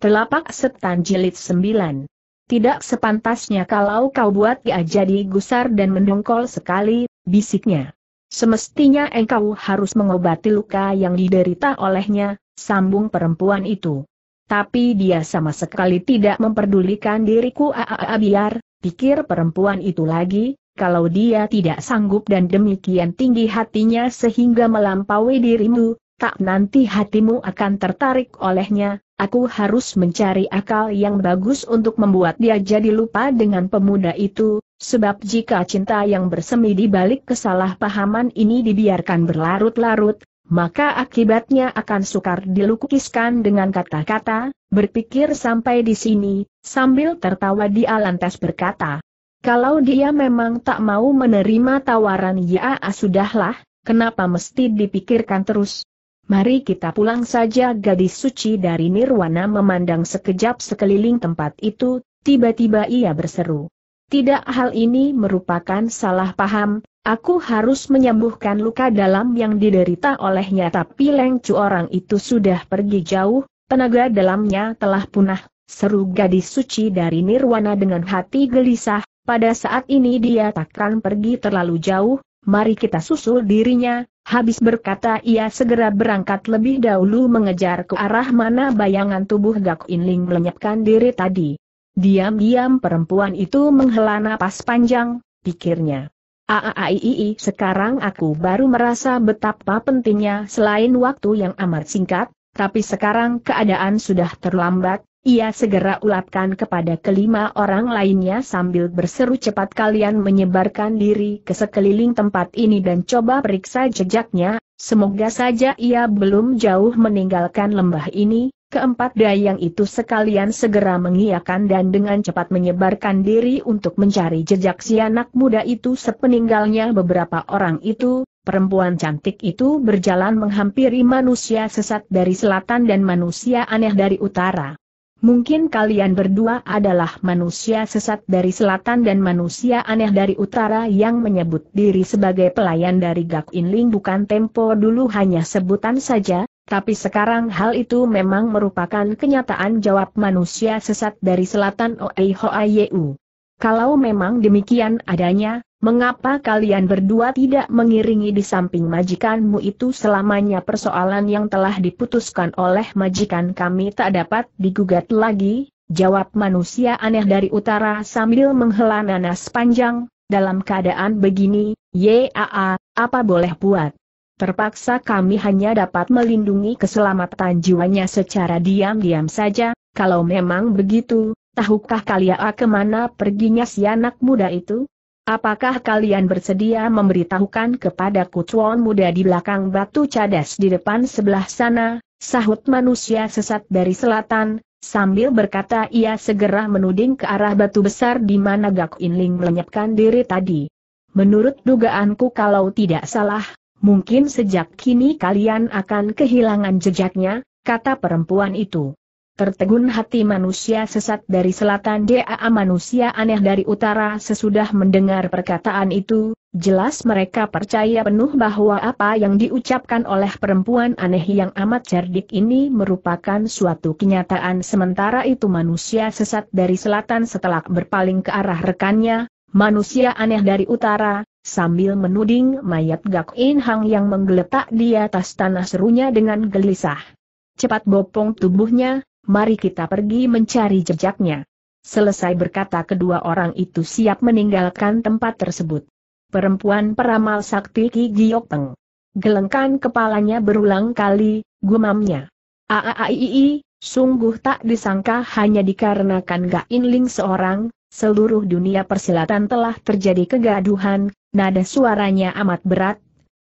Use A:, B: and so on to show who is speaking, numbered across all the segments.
A: Telapak Setan Jilid 9. Tidak sepantasnya kalau kau buat ia jadi gusar dan mendongkol sekali, bisiknya. Semestinya engkau harus mengobati luka yang diderita olehnya, sambung perempuan itu. Tapi dia sama sekali tidak memperdulikan diriku aaa biar, pikir perempuan itu lagi, kalau dia tidak sanggup dan demikian tinggi hatinya sehingga melampaui dirimu, tak nanti hatimu akan tertarik olehnya, Aku harus mencari akal yang bagus untuk membuat dia jadi lupa dengan pemuda itu, sebab jika cinta yang bersemi di balik kesalahpahaman ini dibiarkan berlarut-larut, maka akibatnya akan sukar dilukiskan dengan kata-kata, berpikir sampai di sini, sambil tertawa Di lantas berkata, kalau dia memang tak mau menerima tawaran ya ah, sudahlah, kenapa mesti dipikirkan terus, Mari kita pulang saja gadis suci dari Nirwana memandang sekejap sekeliling tempat itu, tiba-tiba ia berseru. Tidak hal ini merupakan salah paham, aku harus menyembuhkan luka dalam yang diderita olehnya tapi Lengcu orang itu sudah pergi jauh, tenaga dalamnya telah punah, seru gadis suci dari Nirwana dengan hati gelisah, pada saat ini dia takkan pergi terlalu jauh, mari kita susul dirinya, Habis berkata ia segera berangkat lebih dahulu mengejar ke arah mana bayangan tubuh Gak Inling melenyapkan diri tadi. Diam-diam perempuan itu menghela napas panjang, pikirnya. Aaaiii sekarang aku baru merasa betapa pentingnya selain waktu yang amat singkat, tapi sekarang keadaan sudah terlambat, ia segera ulapkan kepada kelima orang lainnya sambil berseru cepat kalian menyebarkan diri ke sekeliling tempat ini dan coba periksa jejaknya, semoga saja ia belum jauh meninggalkan lembah ini. Keempat dayang itu sekalian segera mengiakan dan dengan cepat menyebarkan diri untuk mencari jejak si anak muda itu sepeninggalnya beberapa orang itu, Perempuan cantik itu berjalan menghampiri manusia sesat dari selatan dan manusia aneh dari utara. Mungkin kalian berdua adalah manusia sesat dari selatan dan manusia aneh dari utara yang menyebut diri sebagai pelayan dari Gak Inling bukan tempo dulu hanya sebutan saja, tapi sekarang hal itu memang merupakan kenyataan jawab manusia sesat dari selatan Oei Yeu. Kalau memang demikian adanya, Mengapa kalian berdua tidak mengiringi di samping majikanmu itu selamanya persoalan yang telah diputuskan oleh majikan kami tak dapat digugat lagi? Jawab manusia aneh dari utara sambil menghela nanas panjang, dalam keadaan begini, YAA, apa boleh buat? Terpaksa kami hanya dapat melindungi keselamatan jiwanya secara diam-diam saja, kalau memang begitu, tahukah kalian kemana perginya si anak muda itu? Apakah kalian bersedia memberitahukan kepada kucuan muda di belakang batu cadas di depan sebelah sana, sahut manusia sesat dari selatan, sambil berkata ia segera menuding ke arah batu besar di mana Gak Inling melenyapkan diri tadi. Menurut dugaanku kalau tidak salah, mungkin sejak kini kalian akan kehilangan jejaknya, kata perempuan itu tertegun hati manusia sesat dari selatan DAA manusia aneh dari utara sesudah mendengar perkataan itu, jelas mereka percaya penuh bahwa apa yang diucapkan oleh perempuan aneh yang amat cerdik ini merupakan suatu kenyataan sementara itu manusia sesat dari selatan setelah berpaling ke arah rekannya, manusia aneh dari utara, sambil menuding mayat Gak In Hang yang menggeletak di atas tanah serunya dengan gelisah. Cepat bopong tubuhnya, mari kita pergi mencari jejaknya. Selesai berkata kedua orang itu siap meninggalkan tempat tersebut. Perempuan peramal sakti Ki Peng. Gelengkan kepalanya berulang kali, gumamnya. Aaaii, sungguh tak disangka hanya dikarenakan Ga Inling seorang, seluruh dunia persilatan telah terjadi kegaduhan, nada suaranya amat berat,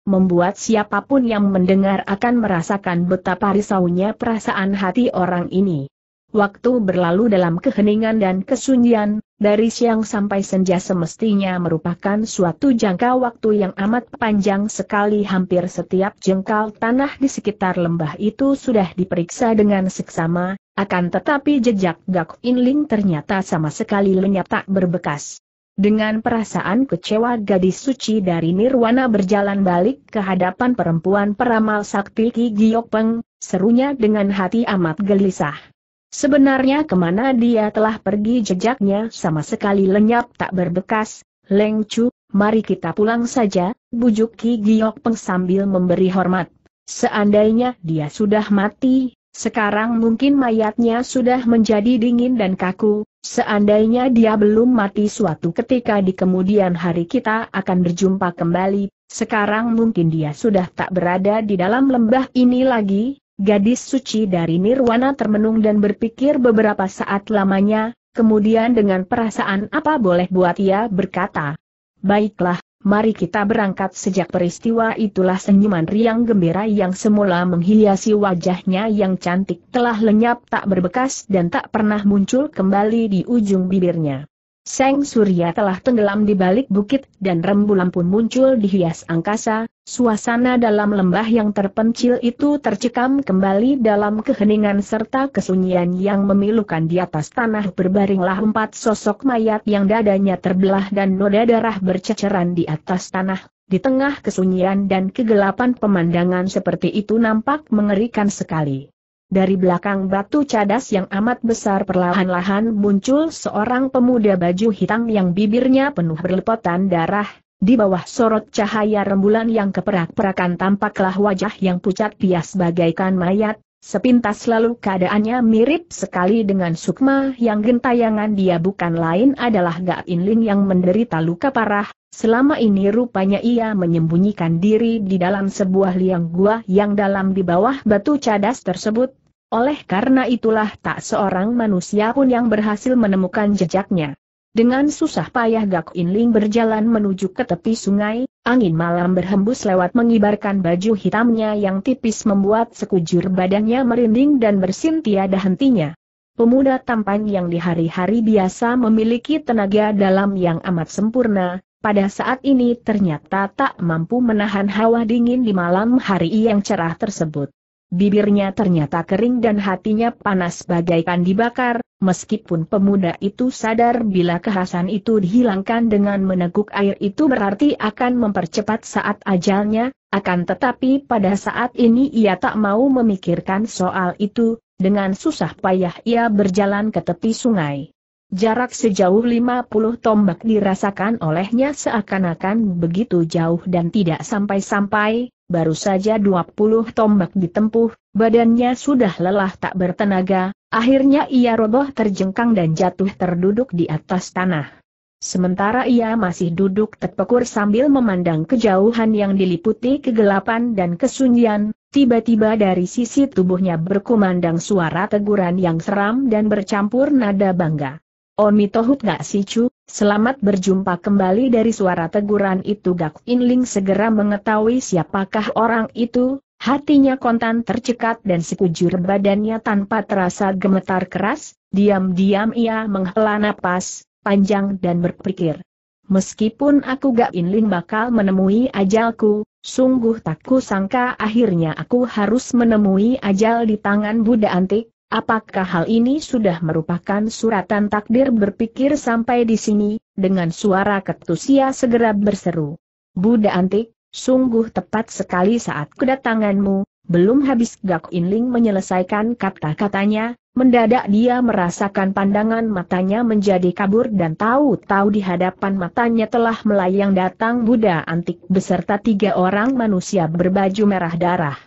A: membuat siapapun yang mendengar akan merasakan betapa risaunya perasaan hati orang ini. Waktu berlalu dalam keheningan dan kesunyian, dari siang sampai senja semestinya merupakan suatu jangka waktu yang amat panjang sekali hampir setiap jengkal tanah di sekitar lembah itu sudah diperiksa dengan seksama, akan tetapi jejak Gak Inling ternyata sama sekali lenyap tak berbekas. Dengan perasaan kecewa gadis suci dari Nirwana berjalan balik ke hadapan perempuan peramal sakti Ki Giyok Peng, serunya dengan hati amat gelisah. Sebenarnya kemana dia telah pergi jejaknya sama sekali lenyap tak berbekas, Leng Chu, mari kita pulang saja, bujuk Ki Giyok Peng sambil memberi hormat. Seandainya dia sudah mati, sekarang mungkin mayatnya sudah menjadi dingin dan kaku, Seandainya dia belum mati suatu ketika di kemudian hari kita akan berjumpa kembali, sekarang mungkin dia sudah tak berada di dalam lembah ini lagi, gadis suci dari Nirwana termenung dan berpikir beberapa saat lamanya, kemudian dengan perasaan apa boleh buat ia berkata, Baiklah, Mari kita berangkat sejak peristiwa itulah senyuman riang gembira yang semula menghiasi wajahnya yang cantik telah lenyap tak berbekas dan tak pernah muncul kembali di ujung bibirnya. Seng Surya telah tenggelam di balik bukit dan rembulan pun muncul di hias angkasa, Suasana dalam lembah yang terpencil itu tercekam kembali dalam keheningan serta kesunyian yang memilukan di atas tanah berbaringlah empat sosok mayat yang dadanya terbelah dan noda darah berceceran di atas tanah. Di tengah kesunyian dan kegelapan pemandangan seperti itu nampak mengerikan sekali. Dari belakang batu cadas yang amat besar perlahan-lahan muncul seorang pemuda baju hitam yang bibirnya penuh berlepotan darah, di bawah sorot cahaya rembulan yang keperak-perakan tampaklah wajah yang pucat pias bagaikan mayat, sepintas lalu keadaannya mirip sekali dengan Sukma yang gentayangan dia bukan lain adalah gak Inling yang menderita luka parah, selama ini rupanya ia menyembunyikan diri di dalam sebuah liang gua yang dalam di bawah batu cadas tersebut, oleh karena itulah tak seorang manusia pun yang berhasil menemukan jejaknya. Dengan susah payah Gak Inling berjalan menuju ke tepi sungai, angin malam berhembus lewat mengibarkan baju hitamnya yang tipis membuat sekujur badannya merinding dan bersin tiada hentinya. Pemuda tampan yang di hari-hari biasa memiliki tenaga dalam yang amat sempurna, pada saat ini ternyata tak mampu menahan hawa dingin di malam hari yang cerah tersebut. Bibirnya ternyata kering dan hatinya panas bagaikan dibakar, Meskipun pemuda itu sadar bila kehasan itu dihilangkan dengan meneguk air itu berarti akan mempercepat saat ajalnya, akan tetapi pada saat ini ia tak mau memikirkan soal itu, dengan susah payah ia berjalan ke tepi sungai. Jarak sejauh 50 tombak dirasakan olehnya seakan-akan begitu jauh dan tidak sampai-sampai, baru saja 20 tombak ditempuh, badannya sudah lelah tak bertenaga, akhirnya ia roboh terjengkang dan jatuh terduduk di atas tanah. Sementara ia masih duduk terpekur sambil memandang kejauhan yang diliputi kegelapan dan kesunyian, Tiba-tiba dari sisi tubuhnya berkumandang suara teguran yang seram dan bercampur nada bangga. Oni oh, Tohut Gak Sicu, selamat berjumpa kembali dari suara teguran itu Gak Inling segera mengetahui siapakah orang itu, hatinya kontan tercekat dan sekujur badannya tanpa terasa gemetar keras, diam-diam ia menghela napas, panjang dan berpikir. Meskipun aku Gak Inling bakal menemui ajalku, sungguh tak kusangka akhirnya aku harus menemui ajal di tangan Buddha antik, Apakah hal ini sudah merupakan suratan takdir berpikir sampai di sini, dengan suara ketusia segera berseru. Buddha antik, sungguh tepat sekali saat kedatanganmu, belum habis Gak Inling menyelesaikan kata-katanya, mendadak dia merasakan pandangan matanya menjadi kabur dan tahu-tahu di hadapan matanya telah melayang datang Buddha antik beserta tiga orang manusia berbaju merah darah.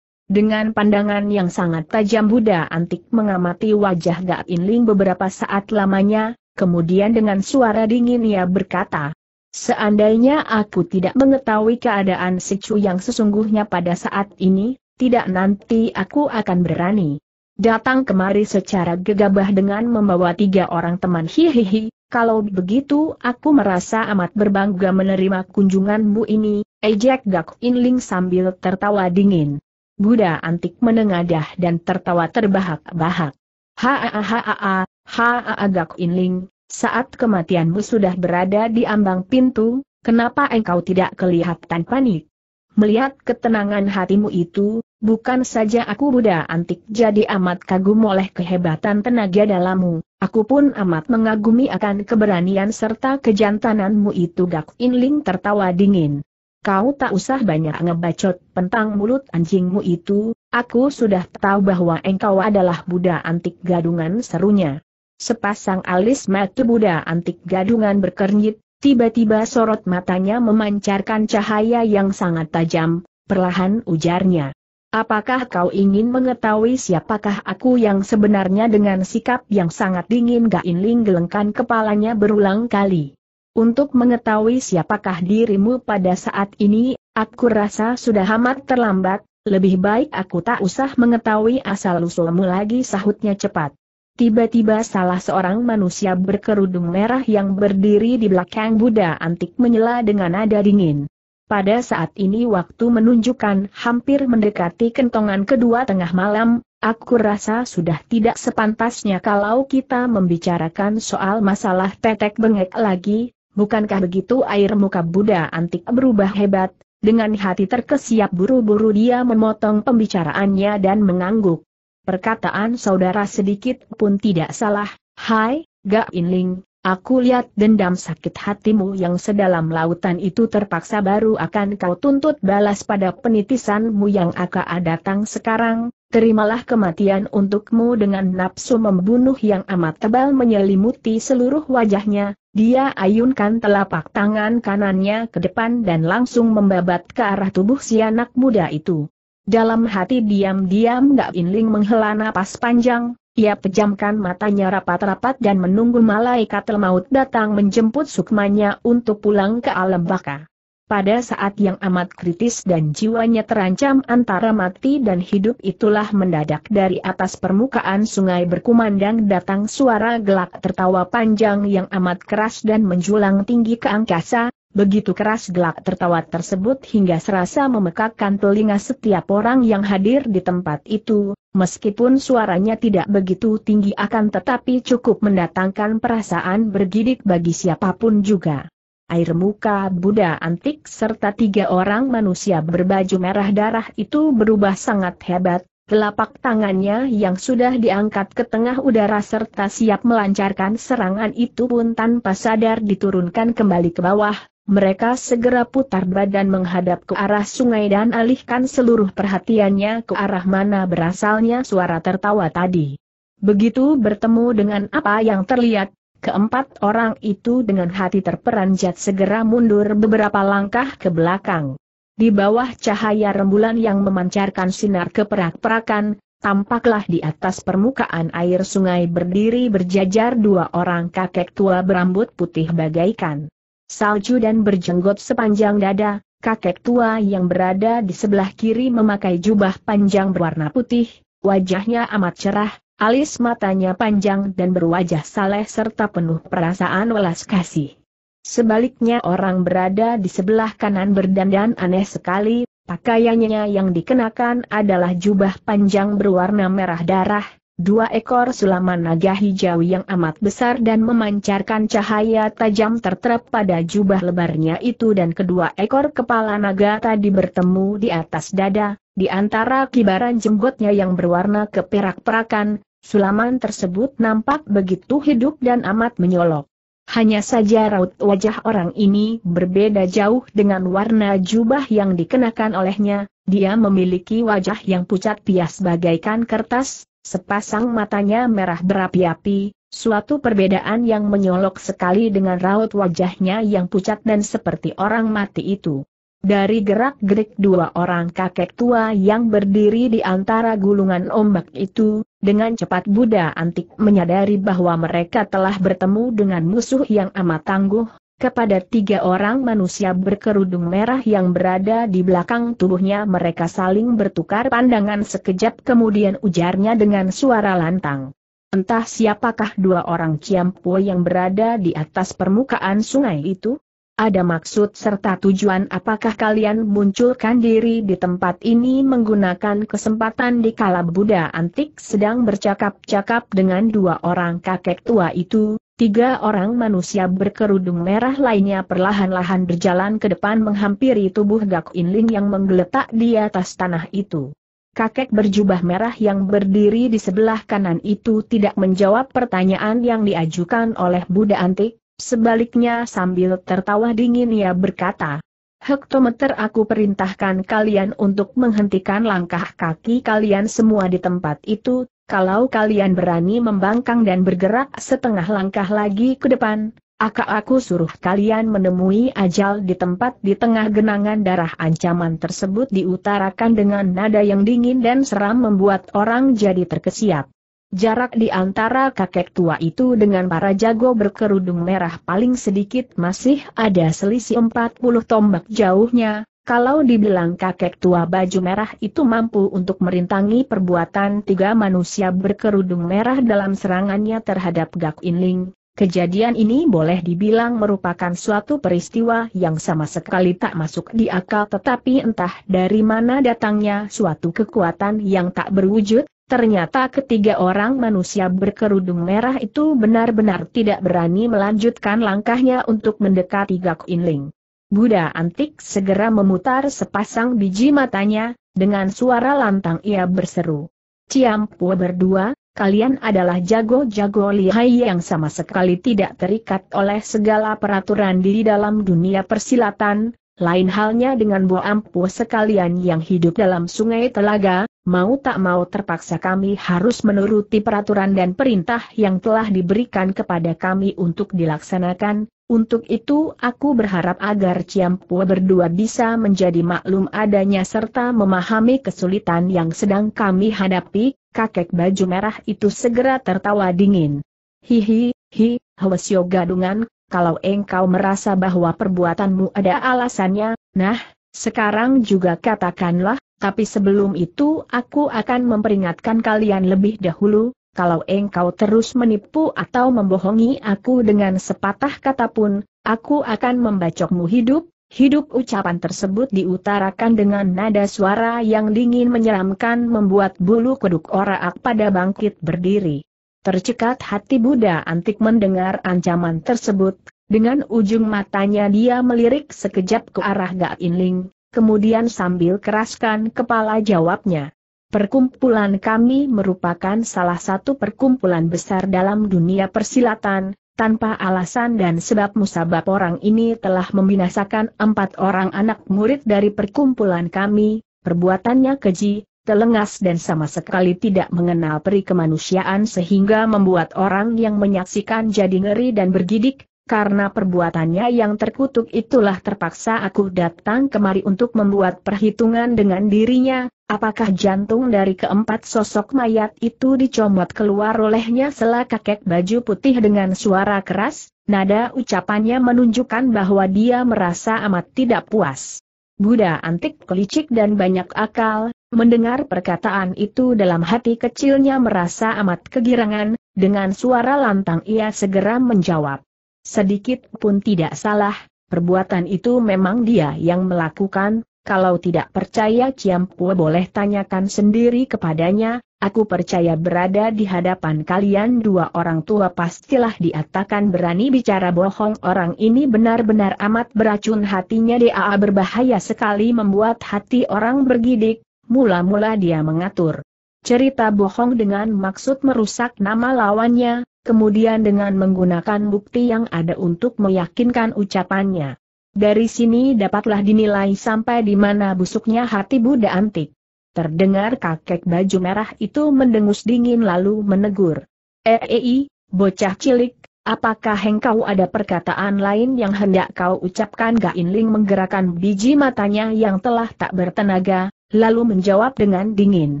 A: Dengan pandangan yang sangat tajam Buddha antik mengamati wajah Gak Ling beberapa saat lamanya, kemudian dengan suara dingin ia berkata, Seandainya aku tidak mengetahui keadaan si yang sesungguhnya pada saat ini, tidak nanti aku akan berani. Datang kemari secara gegabah dengan membawa tiga orang teman hihihi, kalau begitu aku merasa amat berbangga menerima kunjunganmu ini, ejek Gak Inling sambil tertawa dingin. Buddha antik menengadah dan tertawa terbahak-bahak. Haa-haa-haa, haa agak inling, saat kematianmu sudah berada di ambang pintu, kenapa engkau tidak kelihatan panik? Melihat ketenangan hatimu itu, bukan saja aku Buddha antik jadi amat kagum oleh kehebatan tenaga dalammu, aku pun amat mengagumi akan keberanian serta kejantananmu itu Gak Inling tertawa dingin kau tak usah banyak ngebacot pentang mulut anjingmu itu, aku sudah tahu bahwa engkau adalah Buddha antik gadungan serunya. Sepasang alis mata Buddha antik gadungan berkernyit, tiba-tiba sorot matanya memancarkan cahaya yang sangat tajam, perlahan ujarnya. Apakah kau ingin mengetahui siapakah aku yang sebenarnya dengan sikap yang sangat dingin gak Inling gelengkan kepalanya berulang kali. Untuk mengetahui siapakah dirimu pada saat ini, aku rasa sudah amat terlambat, lebih baik aku tak usah mengetahui asal-usulmu lagi sahutnya cepat. Tiba-tiba salah seorang manusia berkerudung merah yang berdiri di belakang Buddha antik menyela dengan nada dingin. Pada saat ini waktu menunjukkan hampir mendekati kentongan kedua tengah malam, aku rasa sudah tidak sepantasnya kalau kita membicarakan soal masalah tetek bengek lagi, Bukankah begitu air muka Buddha antik berubah hebat? Dengan hati terkesiap buru-buru dia memotong pembicaraannya dan mengangguk. Perkataan saudara sedikit pun tidak salah, Hai, gak Inling, aku lihat dendam sakit hatimu yang sedalam lautan itu terpaksa baru akan kau tuntut balas pada penitisanmu yang akan datang sekarang, terimalah kematian untukmu dengan nafsu membunuh yang amat tebal menyelimuti seluruh wajahnya, dia ayunkan telapak tangan kanannya ke depan dan langsung membabat ke arah tubuh si anak muda itu. Dalam hati diam-diam Gak Inling menghela napas panjang, ia pejamkan matanya rapat-rapat dan menunggu malaikat maut datang menjemput sukmanya untuk pulang ke alam baka. Pada saat yang amat kritis dan jiwanya terancam antara mati dan hidup itulah mendadak dari atas permukaan sungai berkumandang datang suara gelak tertawa panjang yang amat keras dan menjulang tinggi ke angkasa, begitu keras gelak tertawa tersebut hingga serasa memekakkan telinga setiap orang yang hadir di tempat itu, meskipun suaranya tidak begitu tinggi akan tetapi cukup mendatangkan perasaan bergidik bagi siapapun juga air muka Buddha antik serta tiga orang manusia berbaju merah darah itu berubah sangat hebat, telapak tangannya yang sudah diangkat ke tengah udara serta siap melancarkan serangan itu pun tanpa sadar diturunkan kembali ke bawah, mereka segera putar badan menghadap ke arah sungai dan alihkan seluruh perhatiannya ke arah mana berasalnya suara tertawa tadi. Begitu bertemu dengan apa yang terlihat, Keempat orang itu dengan hati terperanjat segera mundur beberapa langkah ke belakang. Di bawah cahaya rembulan yang memancarkan sinar keperak-perakan, tampaklah di atas permukaan air sungai berdiri berjajar dua orang kakek tua berambut putih bagaikan salju dan berjenggot sepanjang dada, kakek tua yang berada di sebelah kiri memakai jubah panjang berwarna putih, wajahnya amat cerah, Alis matanya panjang dan berwajah saleh serta penuh perasaan welas kasih. Sebaliknya orang berada di sebelah kanan berdandan aneh sekali, pakaiannya yang dikenakan adalah jubah panjang berwarna merah darah, dua ekor sulaman naga hijau yang amat besar dan memancarkan cahaya tajam terterap pada jubah lebarnya itu dan kedua ekor kepala naga tadi bertemu di atas dada, di antara kibaran jenggotnya yang berwarna keperak-perakan, Sulaman tersebut nampak begitu hidup dan amat menyolok. Hanya saja raut wajah orang ini berbeda jauh dengan warna jubah yang dikenakan olehnya, dia memiliki wajah yang pucat pias bagaikan kertas, sepasang matanya merah berapi-api, suatu perbedaan yang menyolok sekali dengan raut wajahnya yang pucat dan seperti orang mati itu. Dari gerak-gerik dua orang kakek tua yang berdiri di antara gulungan ombak itu, dengan cepat Buddha antik menyadari bahwa mereka telah bertemu dengan musuh yang amat tangguh, kepada tiga orang manusia berkerudung merah yang berada di belakang tubuhnya mereka saling bertukar pandangan sekejap kemudian ujarnya dengan suara lantang. Entah siapakah dua orang Ciampo yang berada di atas permukaan sungai itu? Ada maksud serta tujuan apakah kalian munculkan diri di tempat ini menggunakan kesempatan di kala Buddha antik sedang bercakap-cakap dengan dua orang kakek tua itu, tiga orang manusia berkerudung merah lainnya perlahan-lahan berjalan ke depan menghampiri tubuh Gak Ling yang menggeletak di atas tanah itu. Kakek berjubah merah yang berdiri di sebelah kanan itu tidak menjawab pertanyaan yang diajukan oleh Buddha antik, Sebaliknya sambil tertawa dingin ia berkata, Hektometer aku perintahkan kalian untuk menghentikan langkah kaki kalian semua di tempat itu, kalau kalian berani membangkang dan bergerak setengah langkah lagi ke depan, Aka aku suruh kalian menemui ajal di tempat di tengah genangan darah ancaman tersebut diutarakan dengan nada yang dingin dan seram membuat orang jadi terkesiap. Jarak di antara kakek tua itu dengan para jago berkerudung merah paling sedikit masih ada selisih 40 tombak jauhnya, kalau dibilang kakek tua baju merah itu mampu untuk merintangi perbuatan tiga manusia berkerudung merah dalam serangannya terhadap Gak Inling, kejadian ini boleh dibilang merupakan suatu peristiwa yang sama sekali tak masuk di akal tetapi entah dari mana datangnya suatu kekuatan yang tak berwujud, Ternyata ketiga orang manusia berkerudung merah itu benar-benar tidak berani melanjutkan langkahnya untuk mendekati Gak Inling. Buddha antik segera memutar sepasang biji matanya, dengan suara lantang ia berseru. Ciampua berdua, kalian adalah jago-jago lihai yang sama sekali tidak terikat oleh segala peraturan di dalam dunia persilatan, lain halnya dengan Bo Ampu sekalian yang hidup dalam sungai telaga, mau tak mau terpaksa kami harus menuruti peraturan dan perintah yang telah diberikan kepada kami untuk dilaksanakan, untuk itu aku berharap agar Ciampu berdua bisa menjadi maklum adanya serta memahami kesulitan yang sedang kami hadapi, kakek baju merah itu segera tertawa dingin. Hihi, hi, Hwasyo gadungan, kalau engkau merasa bahwa perbuatanmu ada alasannya, nah, sekarang juga katakanlah, tapi sebelum itu aku akan memperingatkan kalian lebih dahulu, kalau engkau terus menipu atau membohongi aku dengan sepatah kata pun, aku akan membacokmu hidup, Hidup ucapan tersebut diutarakan dengan nada suara yang dingin menyeramkan membuat bulu kuduk oraak pada bangkit berdiri. Tercekat hati Buddha antik mendengar ancaman tersebut, dengan ujung matanya dia melirik sekejap ke arah gak Inling, kemudian sambil keraskan kepala jawabnya. Perkumpulan kami merupakan salah satu perkumpulan besar dalam dunia persilatan, tanpa alasan dan sebab musabab orang ini telah membinasakan empat orang anak murid dari perkumpulan kami, perbuatannya keji, telengas dan sama sekali tidak mengenal peri kemanusiaan sehingga membuat orang yang menyaksikan jadi ngeri dan bergidik, karena perbuatannya yang terkutuk itulah terpaksa aku datang kemari untuk membuat perhitungan dengan dirinya, apakah jantung dari keempat sosok mayat itu dicomot keluar olehnya setelah kakek baju putih dengan suara keras, nada ucapannya menunjukkan bahwa dia merasa amat tidak puas. Buddha antik kelicik dan banyak akal, mendengar perkataan itu dalam hati kecilnya merasa amat kegirangan, dengan suara lantang ia segera menjawab. Sedikit pun tidak salah, perbuatan itu memang dia yang melakukan, kalau tidak percaya Ciampua boleh tanyakan sendiri kepadanya, aku percaya berada di hadapan kalian dua orang tua pastilah diatakan berani bicara bohong orang ini benar-benar amat beracun hatinya dia berbahaya sekali membuat hati orang bergidik, mula-mula dia mengatur cerita bohong dengan maksud merusak nama lawannya, kemudian dengan menggunakan bukti yang ada untuk meyakinkan ucapannya. Dari sini dapatlah dinilai sampai di mana busuknya hati Buddha antik. Terdengar kakek baju merah itu mendengus dingin lalu menegur. Eei, eh, eh, bocah cilik, apakah engkau ada perkataan lain yang hendak kau ucapkan Ling menggerakkan biji matanya yang telah tak bertenaga, lalu menjawab dengan dingin.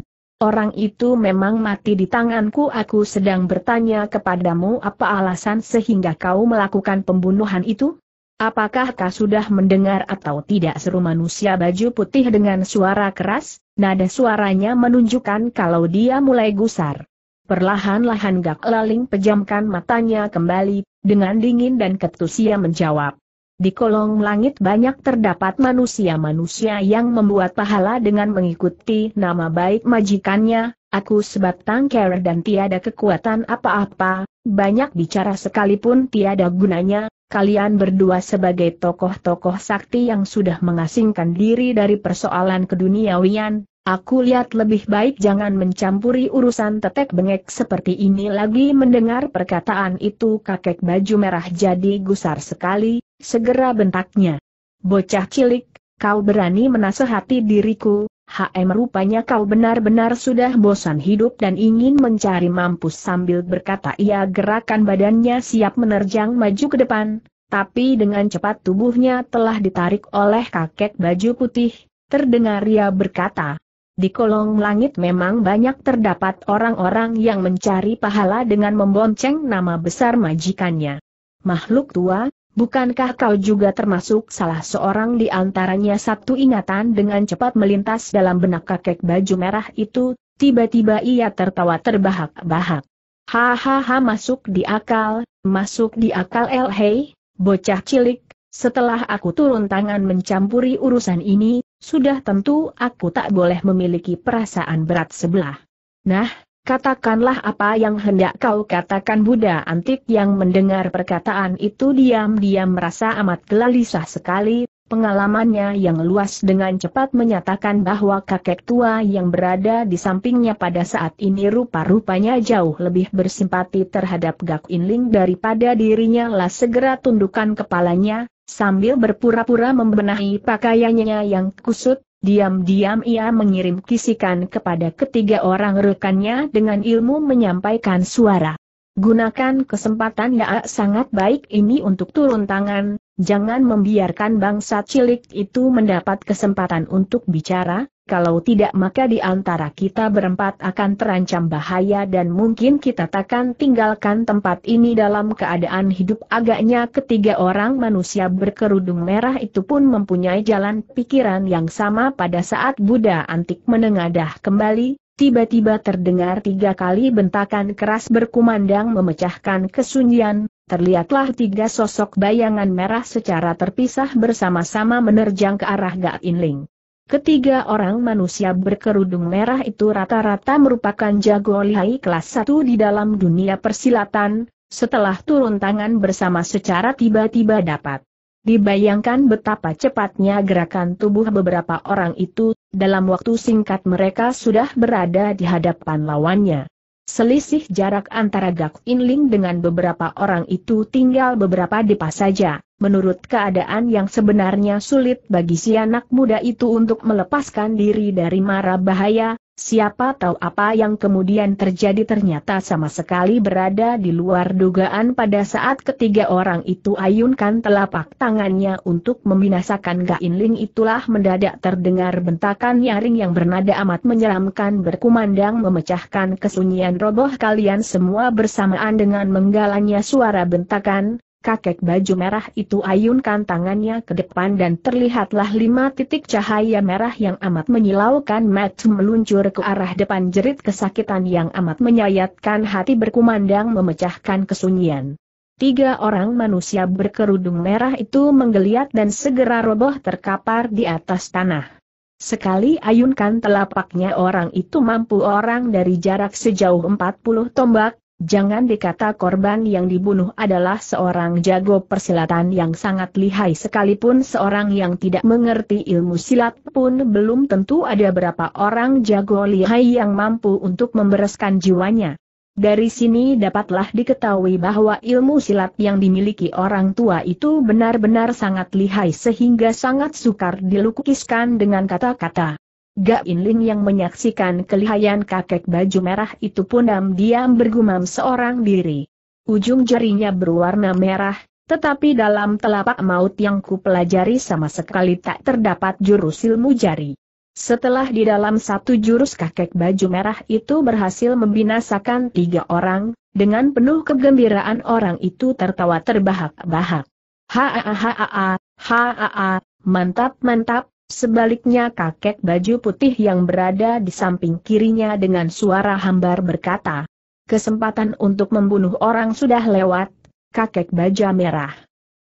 A: Orang itu memang mati di tanganku aku sedang bertanya kepadamu apa alasan sehingga kau melakukan pembunuhan itu? Apakah kau sudah mendengar atau tidak seru manusia baju putih dengan suara keras, nada suaranya menunjukkan kalau dia mulai gusar. Perlahan-lahan Gak Laling pejamkan matanya kembali, dengan dingin dan ketusia menjawab, di kolong langit banyak terdapat manusia-manusia yang membuat pahala dengan mengikuti nama baik majikannya, aku sebab tangker dan tiada kekuatan apa-apa, banyak bicara sekalipun tiada gunanya, kalian berdua sebagai tokoh-tokoh sakti yang sudah mengasingkan diri dari persoalan keduniawian, Aku lihat lebih baik jangan mencampuri urusan tetek bengek seperti ini lagi mendengar perkataan itu kakek baju merah jadi gusar sekali, Segera bentaknya. Bocah cilik, kau berani menasehati diriku, HM rupanya kau benar-benar sudah bosan hidup dan ingin mencari mampus sambil berkata ia gerakan badannya siap menerjang maju ke depan, tapi dengan cepat tubuhnya telah ditarik oleh kakek baju putih, terdengar ia berkata, di kolong langit memang banyak terdapat orang-orang yang mencari pahala dengan membonceng nama besar majikannya. Makhluk tua, Bukankah kau juga termasuk salah seorang di antaranya satu ingatan dengan cepat melintas dalam benak kakek baju merah itu, tiba-tiba ia tertawa terbahak-bahak. Hahaha masuk di akal, masuk di akal el hei, bocah cilik, setelah aku turun tangan mencampuri urusan ini, sudah tentu aku tak boleh memiliki perasaan berat sebelah. Nah, Katakanlah apa yang hendak kau katakan Buddha antik yang mendengar perkataan itu diam-diam merasa amat gelisah sekali, pengalamannya yang luas dengan cepat menyatakan bahwa kakek tua yang berada di sampingnya pada saat ini rupa-rupanya jauh lebih bersimpati terhadap Gak Inling daripada dirinya lah segera tundukan kepalanya, sambil berpura-pura membenahi pakaiannya yang kusut, Diam-diam ia mengirim kisikan kepada ketiga orang rekannya dengan ilmu menyampaikan suara. Gunakan kesempatan yang sangat baik ini untuk turun tangan, jangan membiarkan bangsa cilik itu mendapat kesempatan untuk bicara, kalau tidak maka di antara kita berempat akan terancam bahaya dan mungkin kita takkan tinggalkan tempat ini dalam keadaan hidup agaknya ketiga orang manusia berkerudung merah itu pun mempunyai jalan pikiran yang sama pada saat Buddha antik menengadah kembali, tiba-tiba terdengar tiga kali bentakan keras berkumandang memecahkan kesunyian, terlihatlah tiga sosok bayangan merah secara terpisah bersama-sama menerjang ke arah Ga Inling. Ketiga orang manusia berkerudung merah itu rata-rata merupakan jago lihai kelas satu di dalam dunia persilatan, setelah turun tangan bersama secara tiba-tiba dapat. Dibayangkan betapa cepatnya gerakan tubuh beberapa orang itu, dalam waktu singkat mereka sudah berada di hadapan lawannya. Selisih jarak antara Gak Inling dengan beberapa orang itu tinggal beberapa depa saja. Menurut keadaan yang sebenarnya sulit bagi si anak muda itu untuk melepaskan diri dari mara bahaya, siapa tahu apa yang kemudian terjadi ternyata sama sekali berada di luar dugaan pada saat ketiga orang itu ayunkan telapak tangannya untuk membinasakan Gainling itulah mendadak terdengar bentakan nyaring yang bernada amat menyeramkan berkumandang memecahkan kesunyian roboh kalian semua bersamaan dengan menggalanya suara bentakan, kakek baju merah itu ayunkan tangannya ke depan dan terlihatlah lima titik cahaya merah yang amat menyilaukan Matt meluncur ke arah depan jerit kesakitan yang amat menyayatkan hati berkumandang memecahkan kesunyian. Tiga orang manusia berkerudung merah itu menggeliat dan segera roboh terkapar di atas tanah. Sekali ayunkan telapaknya orang itu mampu orang dari jarak sejauh 40 tombak, Jangan dikata korban yang dibunuh adalah seorang jago persilatan yang sangat lihai sekalipun seorang yang tidak mengerti ilmu silat pun belum tentu ada berapa orang jago lihai yang mampu untuk membereskan jiwanya. Dari sini dapatlah diketahui bahwa ilmu silat yang dimiliki orang tua itu benar-benar sangat lihai sehingga sangat sukar dilukiskan dengan kata-kata. Gak Inling yang menyaksikan kelihayan kakek baju merah itu pun diam-diam bergumam seorang diri. Ujung jarinya berwarna merah, tetapi dalam telapak maut yang kupelajari sama sekali tak terdapat jurus ilmu jari. Setelah di dalam satu jurus kakek baju merah itu berhasil membinasakan tiga orang, dengan penuh kegembiraan orang itu tertawa terbahak-bahak. Haa haa haa, haa mantap mantap, Sebaliknya kakek baju putih yang berada di samping kirinya dengan suara hambar berkata, Kesempatan untuk membunuh orang sudah lewat, kakek baja merah.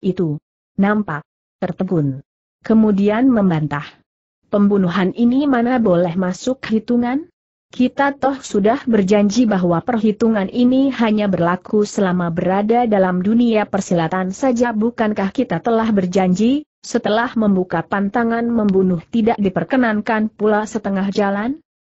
A: Itu. Nampak. Tertegun. Kemudian membantah. Pembunuhan ini mana boleh masuk hitungan? Kita toh sudah berjanji bahwa perhitungan ini hanya berlaku selama berada dalam dunia persilatan saja bukankah kita telah berjanji, setelah membuka pantangan membunuh tidak diperkenankan pula setengah jalan?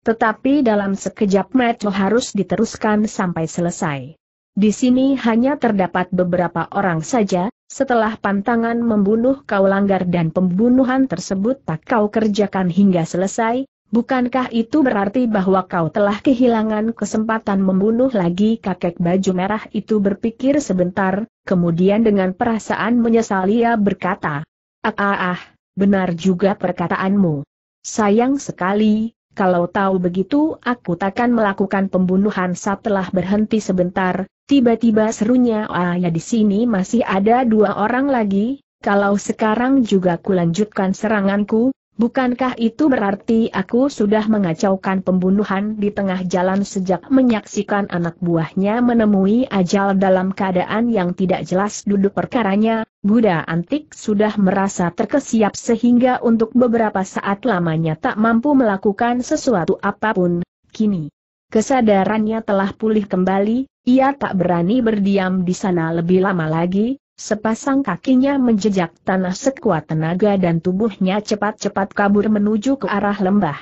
A: Tetapi dalam sekejap metro harus diteruskan sampai selesai. Di sini hanya terdapat beberapa orang saja, setelah pantangan membunuh kau langgar dan pembunuhan tersebut tak kau kerjakan hingga selesai, Bukankah itu berarti bahwa kau telah kehilangan kesempatan membunuh lagi kakek baju merah itu berpikir sebentar, kemudian dengan perasaan menyesal ia berkata, Ah ah ah, benar juga perkataanmu. Sayang sekali, kalau tahu begitu aku takkan melakukan pembunuhan setelah berhenti sebentar, tiba-tiba serunya ah ya di sini masih ada dua orang lagi, kalau sekarang juga kulanjutkan seranganku, Bukankah itu berarti aku sudah mengacaukan pembunuhan di tengah jalan sejak menyaksikan anak buahnya menemui ajal dalam keadaan yang tidak jelas duduk perkaranya? Buddha antik sudah merasa terkesiap sehingga untuk beberapa saat lamanya tak mampu melakukan sesuatu apapun. Kini, kesadarannya telah pulih kembali, ia tak berani berdiam di sana lebih lama lagi, Sepasang kakinya menjejak tanah sekuat tenaga dan tubuhnya cepat-cepat kabur menuju ke arah lembah.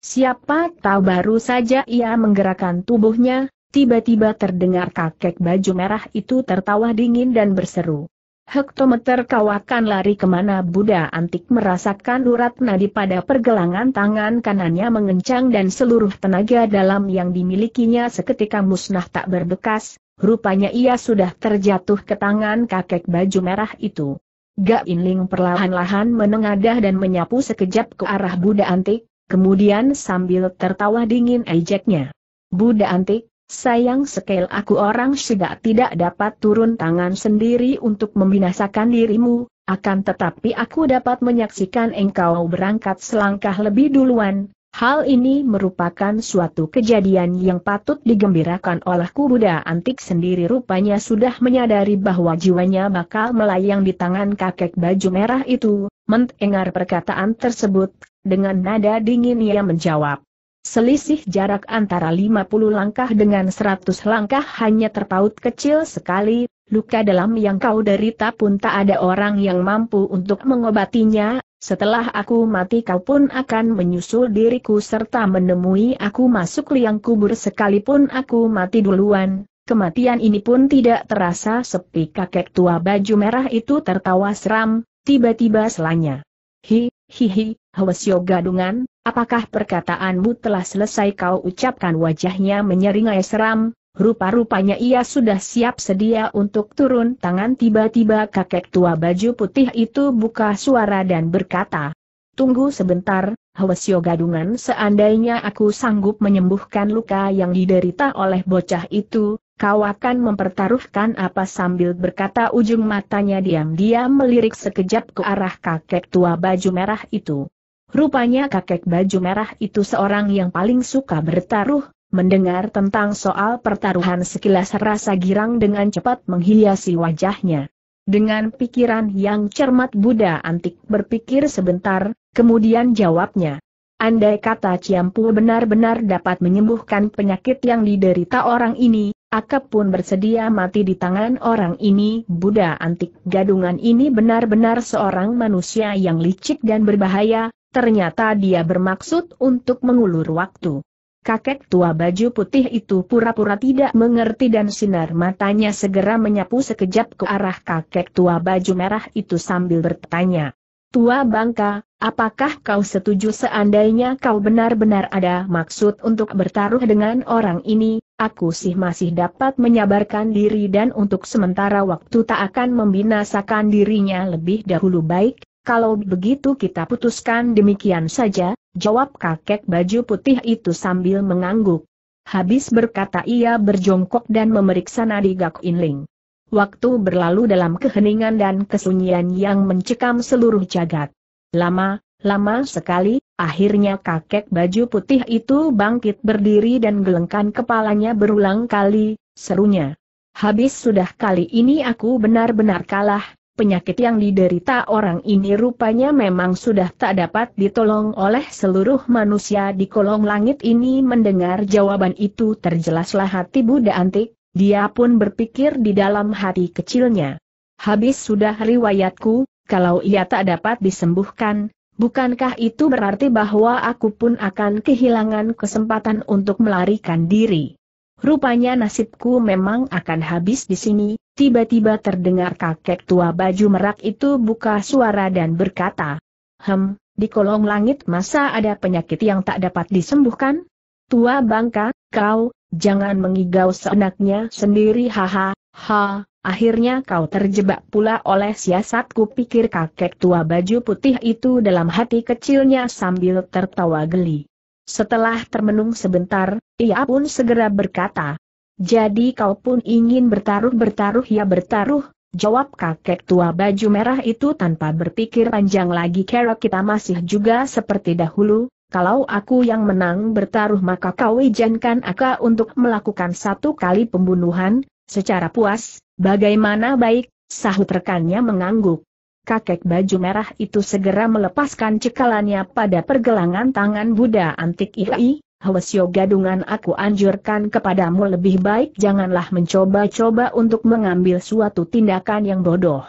A: Siapa tahu baru saja ia menggerakkan tubuhnya, tiba-tiba terdengar kakek baju merah itu tertawa dingin dan berseru. Hektometer kau akan lari kemana Buddha antik merasakan urat nadi pada pergelangan tangan kanannya mengencang dan seluruh tenaga dalam yang dimilikinya seketika musnah tak berbekas, Rupanya ia sudah terjatuh ke tangan kakek baju merah itu. Gak Inling perlahan-lahan menengadah dan menyapu sekejap ke arah Buddha Antik, kemudian sambil tertawa dingin ejeknya. Buddha Antik, sayang sekali aku orang sudah tidak dapat turun tangan sendiri untuk membinasakan dirimu, akan tetapi aku dapat menyaksikan engkau berangkat selangkah lebih duluan, Hal ini merupakan suatu kejadian yang patut digembirakan oleh kuda antik sendiri rupanya sudah menyadari bahwa jiwanya bakal melayang di tangan kakek baju merah itu, mendengar perkataan tersebut, dengan nada dingin ia menjawab. Selisih jarak antara 50 langkah dengan 100 langkah hanya terpaut kecil sekali, luka dalam yang kau derita pun tak ada orang yang mampu untuk mengobatinya, setelah aku mati kau pun akan menyusul diriku serta menemui aku masuk liang kubur sekalipun aku mati duluan. Kematian ini pun tidak terasa sepi kakek tua baju merah itu tertawa seram, tiba-tiba selanya. Hi, hi hi, Hwasyo gadungan, apakah perkataanmu telah selesai kau ucapkan wajahnya menyeringai seram, Rupa-rupanya ia sudah siap sedia untuk turun tangan tiba-tiba kakek tua baju putih itu buka suara dan berkata, Tunggu sebentar, Hwasyo gadungan seandainya aku sanggup menyembuhkan luka yang diderita oleh bocah itu, kau akan mempertaruhkan apa sambil berkata ujung matanya diam-diam melirik sekejap ke arah kakek tua baju merah itu. Rupanya kakek baju merah itu seorang yang paling suka bertaruh, Mendengar tentang soal pertaruhan sekilas rasa girang dengan cepat menghiasi wajahnya. Dengan pikiran yang cermat Buddha antik berpikir sebentar, kemudian jawabnya. Andai kata Ciampu benar-benar dapat menyembuhkan penyakit yang diderita orang ini, Akap pun bersedia mati di tangan orang ini, Buddha antik gadungan ini benar-benar seorang manusia yang licik dan berbahaya, ternyata dia bermaksud untuk mengulur waktu. Kakek tua baju putih itu pura-pura tidak mengerti dan sinar matanya segera menyapu sekejap ke arah kakek tua baju merah itu sambil bertanya. Tua bangka, apakah kau setuju seandainya kau benar-benar ada maksud untuk bertaruh dengan orang ini, aku sih masih dapat menyabarkan diri dan untuk sementara waktu tak akan membinasakan dirinya lebih dahulu baik, kalau begitu kita putuskan demikian saja, jawab kakek baju putih itu sambil mengangguk. Habis berkata ia berjongkok dan memeriksa nadi Gak Inling. Waktu berlalu dalam keheningan dan kesunyian yang mencekam seluruh jagat. Lama, lama sekali, akhirnya kakek baju putih itu bangkit berdiri dan gelengkan kepalanya berulang kali, serunya. Habis sudah kali ini aku benar-benar kalah, penyakit yang diderita orang ini rupanya memang sudah tak dapat ditolong oleh seluruh manusia di kolong langit ini mendengar jawaban itu terjelaslah hati Buddha antik, dia pun berpikir di dalam hati kecilnya. Habis sudah riwayatku, kalau ia tak dapat disembuhkan, bukankah itu berarti bahwa aku pun akan kehilangan kesempatan untuk melarikan diri? Rupanya nasibku memang akan habis di sini, Tiba-tiba terdengar kakek tua baju merak itu buka suara dan berkata, Hem, di kolong langit masa ada penyakit yang tak dapat disembuhkan? Tua bangka, kau, jangan mengigau seenaknya sendiri haha, ha, akhirnya kau terjebak pula oleh siasatku pikir kakek tua baju putih itu dalam hati kecilnya sambil tertawa geli. Setelah termenung sebentar, ia pun segera berkata, jadi kau pun ingin bertaruh-bertaruh ya bertaruh, Jawab kakek tua baju merah itu tanpa berpikir panjang lagi Kera kita masih juga seperti dahulu, kalau aku yang menang bertaruh maka kau izinkan aku untuk melakukan satu kali pembunuhan, secara puas, bagaimana baik, sahut rekannya mengangguk. Kakek baju merah itu segera melepaskan cekalannya pada pergelangan tangan Buddha antik Ilai, Hwasyo gadungan aku anjurkan kepadamu lebih baik janganlah mencoba-coba untuk mengambil suatu tindakan yang bodoh.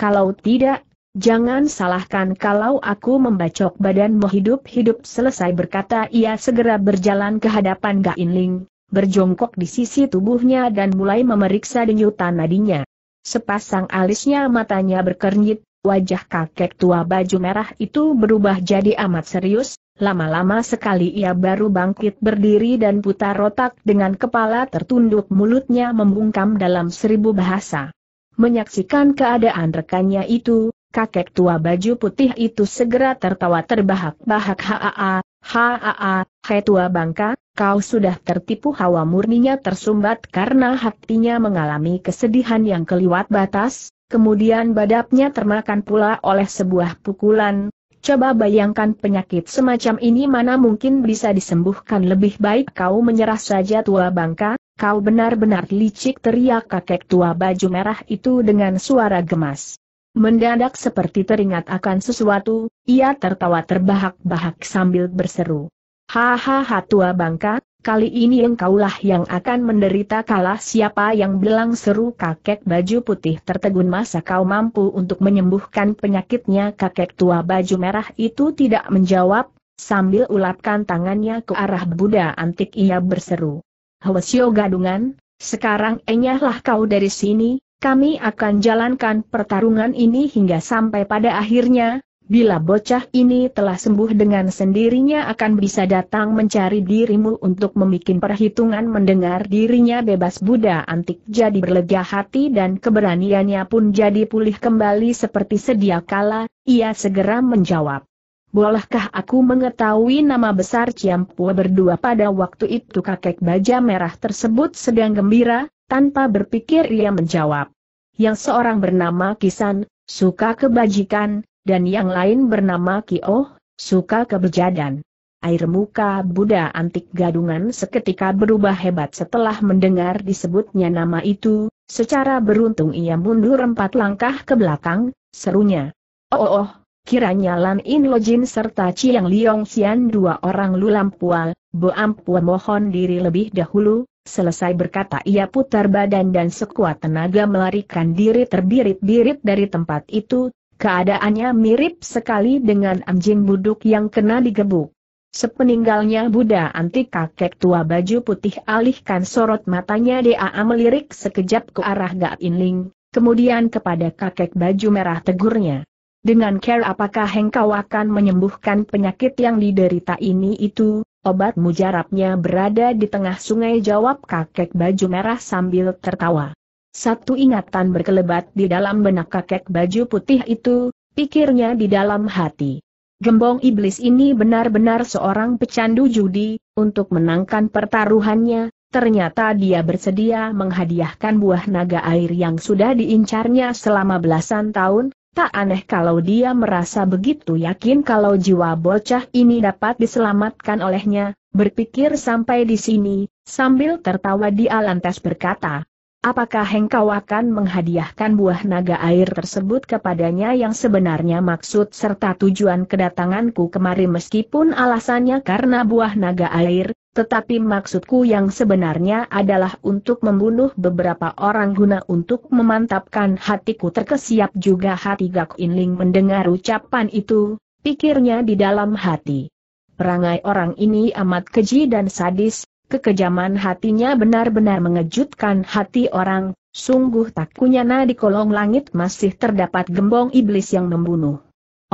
A: Kalau tidak, jangan salahkan kalau aku membacok badanmu hidup-hidup selesai berkata ia segera berjalan ke hadapan Gainling, berjongkok di sisi tubuhnya dan mulai memeriksa denyutan nadinya. Sepasang alisnya matanya berkernyit, wajah kakek tua baju merah itu berubah jadi amat serius, Lama-lama sekali ia baru bangkit berdiri dan putar otak dengan kepala tertunduk mulutnya membungkam dalam seribu bahasa. Menyaksikan keadaan rekannya itu, kakek tua baju putih itu segera tertawa terbahak-bahak haa, haa, hai tua bangka, kau sudah tertipu hawa murninya tersumbat karena hatinya mengalami kesedihan yang keliwat batas, kemudian badapnya termakan pula oleh sebuah pukulan, Coba bayangkan penyakit semacam ini mana mungkin bisa disembuhkan lebih baik kau menyerah saja tua bangka, kau benar-benar licik teriak kakek tua baju merah itu dengan suara gemas. Mendadak seperti teringat akan sesuatu, ia tertawa terbahak-bahak sambil berseru. Hahaha tua bangka, kali ini engkaulah yang akan menderita kalah siapa yang bilang seru kakek baju putih tertegun masa kau mampu untuk menyembuhkan penyakitnya kakek tua baju merah itu tidak menjawab, sambil ulapkan tangannya ke arah Buddha antik ia berseru. Hwasyo gadungan, sekarang enyahlah kau dari sini, kami akan jalankan pertarungan ini hingga sampai pada akhirnya, Bila bocah ini telah sembuh dengan sendirinya akan bisa datang mencari dirimu untuk membuat perhitungan mendengar dirinya bebas Buddha antik jadi berlega hati dan keberaniannya pun jadi pulih kembali seperti sedia kala, ia segera menjawab. Bolehkah aku mengetahui nama besar Ciampua berdua pada waktu itu kakek baja merah tersebut sedang gembira, tanpa berpikir ia menjawab. Yang seorang bernama Kisan, suka kebajikan, dan yang lain bernama Kio, oh, suka keberjadan. Air muka Buddha antik gadungan seketika berubah hebat setelah mendengar disebutnya nama itu, secara beruntung ia mundur empat langkah ke belakang, serunya. Oh oh, oh kiranya Lan In Lojin serta Chiang Liong Xian dua orang lulampual, boampua Boam puan mohon diri lebih dahulu, selesai berkata ia putar badan dan sekuat tenaga melarikan diri terbirit-birit dari tempat itu, Keadaannya mirip sekali dengan anjing buduk yang kena digebuk. Sepeninggalnya Buddha antik kakek tua baju putih alihkan sorot matanya dia melirik sekejap ke arah Gak Inling, kemudian kepada kakek baju merah tegurnya. Dengan care apakah engkau akan menyembuhkan penyakit yang diderita ini itu, obat mujarabnya berada di tengah sungai jawab kakek baju merah sambil tertawa. Satu ingatan berkelebat di dalam benak kakek baju putih itu, pikirnya di dalam hati. Gembong iblis ini benar-benar seorang pecandu judi, untuk menangkan pertaruhannya, ternyata dia bersedia menghadiahkan buah naga air yang sudah diincarnya selama belasan tahun, tak aneh kalau dia merasa begitu yakin kalau jiwa bocah ini dapat diselamatkan olehnya, berpikir sampai di sini, sambil tertawa Di lantas berkata, Apakah engkau akan menghadiahkan buah naga air tersebut kepadanya yang sebenarnya maksud serta tujuan kedatanganku kemari meskipun alasannya karena buah naga air, tetapi maksudku yang sebenarnya adalah untuk membunuh beberapa orang guna untuk memantapkan hatiku terkesiap juga hati Gak Inling mendengar ucapan itu, pikirnya di dalam hati. Perangai orang ini amat keji dan sadis, Kekejaman hatinya benar-benar mengejutkan hati orang, sungguh tak kunyana di kolong langit masih terdapat gembong iblis yang membunuh.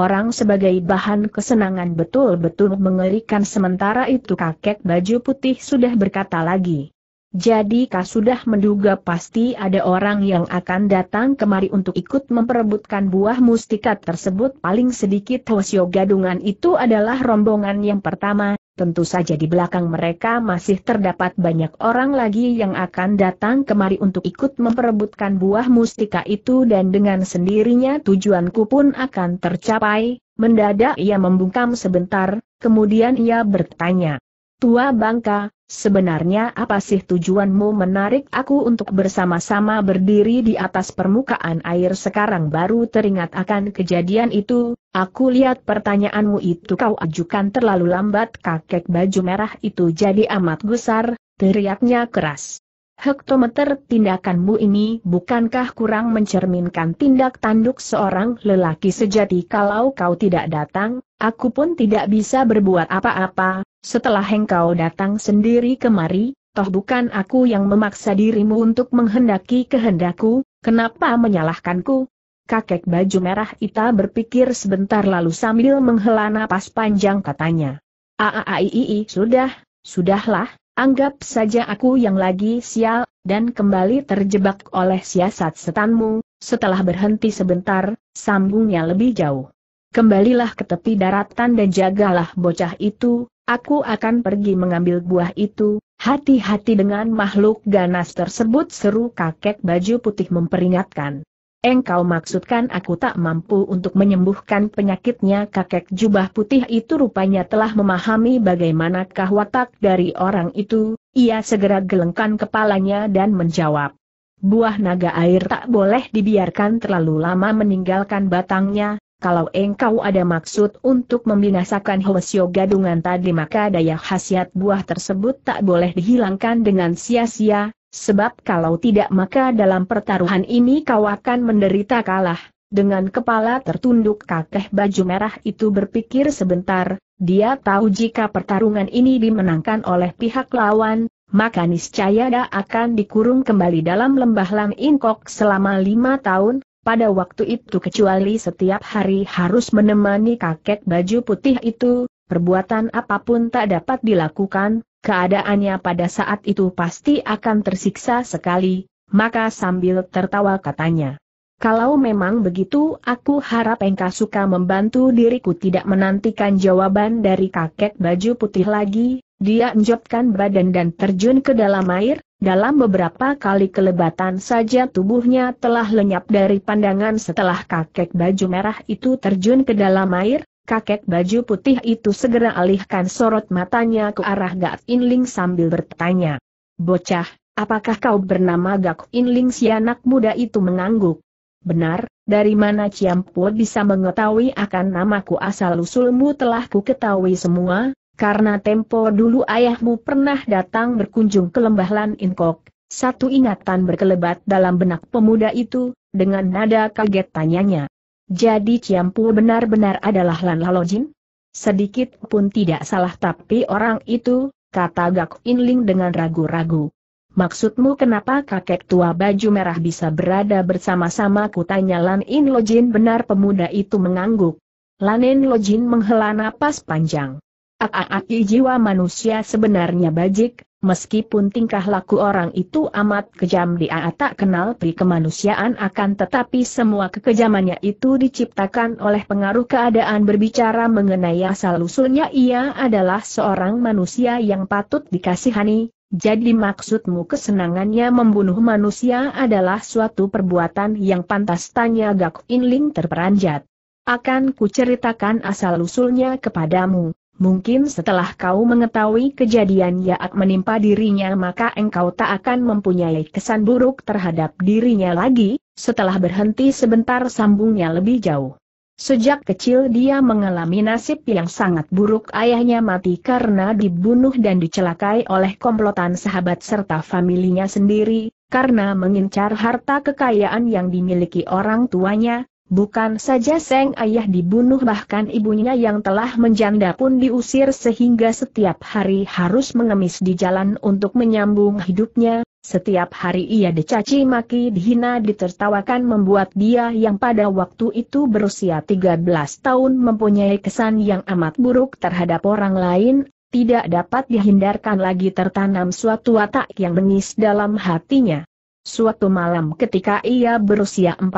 A: Orang sebagai bahan kesenangan betul-betul mengerikan sementara itu kakek baju putih sudah berkata lagi. Jadi kau sudah menduga pasti ada orang yang akan datang kemari untuk ikut memperebutkan buah mustika tersebut paling sedikit Hosyo Gadungan itu adalah rombongan yang pertama, tentu saja di belakang mereka masih terdapat banyak orang lagi yang akan datang kemari untuk ikut memperebutkan buah mustika itu dan dengan sendirinya tujuanku pun akan tercapai. Mendadak ia membungkam sebentar, kemudian ia bertanya. Tua Bangka, Sebenarnya apa sih tujuanmu menarik aku untuk bersama-sama berdiri di atas permukaan air sekarang baru teringat akan kejadian itu, aku lihat pertanyaanmu itu kau ajukan terlalu lambat kakek baju merah itu jadi amat gusar, teriaknya keras. Hektometer tindakanmu ini bukankah kurang mencerminkan tindak tanduk seorang lelaki sejati kalau kau tidak datang, aku pun tidak bisa berbuat apa-apa, setelah engkau datang sendiri kemari, toh bukan aku yang memaksa dirimu untuk menghendaki kehendakku, kenapa menyalahkanku? Kakek baju merah itu berpikir sebentar lalu sambil menghela napas panjang katanya. Aaaiii sudah, sudahlah, anggap saja aku yang lagi sial, dan kembali terjebak oleh siasat setanmu, setelah berhenti sebentar, sambungnya lebih jauh. Kembalilah ke tepi daratan dan jagalah bocah itu, Aku akan pergi mengambil buah itu, hati-hati dengan makhluk ganas tersebut seru kakek baju putih memperingatkan. Engkau maksudkan aku tak mampu untuk menyembuhkan penyakitnya kakek jubah putih itu rupanya telah memahami bagaimanakah watak dari orang itu, ia segera gelengkan kepalanya dan menjawab. Buah naga air tak boleh dibiarkan terlalu lama meninggalkan batangnya, kalau engkau ada maksud untuk membinasakan Hwasyo gadungan tadi maka daya khasiat buah tersebut tak boleh dihilangkan dengan sia-sia, sebab kalau tidak maka dalam pertaruhan ini kau akan menderita kalah. Dengan kepala tertunduk kakeh baju merah itu berpikir sebentar, dia tahu jika pertarungan ini dimenangkan oleh pihak lawan, maka niscaya dia akan dikurung kembali dalam lembah Lam Inkok selama lima tahun, pada waktu itu kecuali setiap hari harus menemani kakek baju putih itu, perbuatan apapun tak dapat dilakukan, keadaannya pada saat itu pasti akan tersiksa sekali, maka sambil tertawa katanya. Kalau memang begitu aku harap engkau suka membantu diriku tidak menantikan jawaban dari kakek baju putih lagi, dia enjotkan badan dan terjun ke dalam air, dalam beberapa kali kelebatan saja tubuhnya telah lenyap dari pandangan setelah kakek baju merah itu terjun ke dalam air, kakek baju putih itu segera alihkan sorot matanya ke arah Gak Inling sambil bertanya. Bocah, apakah kau bernama Gak Inling si anak muda itu mengangguk? Benar, dari mana Ciampu bisa mengetahui akan namaku asal-usulmu telah ku ketahui semua, karena tempo dulu ayahmu pernah datang berkunjung ke lembah Lan Inkok, satu ingatan berkelebat dalam benak pemuda itu, dengan nada kaget tanyanya. Jadi Ciampu benar-benar adalah Lan Lalojin? Sedikit pun tidak salah tapi orang itu, kata Gak Inling dengan ragu-ragu. Maksudmu kenapa kakek tua baju merah bisa berada bersama-sama kutanya Lan In Lojin benar pemuda itu mengangguk. Lan In Lojin menghela napas panjang. Aki jiwa manusia sebenarnya bajik, meskipun tingkah laku orang itu amat kejam dia tak kenal pri kemanusiaan akan tetapi semua kekejamannya itu diciptakan oleh pengaruh keadaan berbicara mengenai asal-usulnya ia adalah seorang manusia yang patut dikasihani, jadi maksudmu kesenangannya membunuh manusia adalah suatu perbuatan yang pantas tanya Gak Inling terperanjat. Akan kuceritakan asal-usulnya kepadamu, Mungkin setelah kau mengetahui kejadian yang menimpa dirinya maka engkau tak akan mempunyai kesan buruk terhadap dirinya lagi, setelah berhenti sebentar sambungnya lebih jauh. Sejak kecil dia mengalami nasib yang sangat buruk ayahnya mati karena dibunuh dan dicelakai oleh komplotan sahabat serta familinya sendiri, karena mengincar harta kekayaan yang dimiliki orang tuanya, Bukan saja Seng Ayah dibunuh bahkan ibunya yang telah menjanda pun diusir sehingga setiap hari harus mengemis di jalan untuk menyambung hidupnya, setiap hari ia dicaci maki dihina ditertawakan membuat dia yang pada waktu itu berusia 13 tahun mempunyai kesan yang amat buruk terhadap orang lain, tidak dapat dihindarkan lagi tertanam suatu watak yang bengis dalam hatinya. Suatu malam ketika ia berusia 14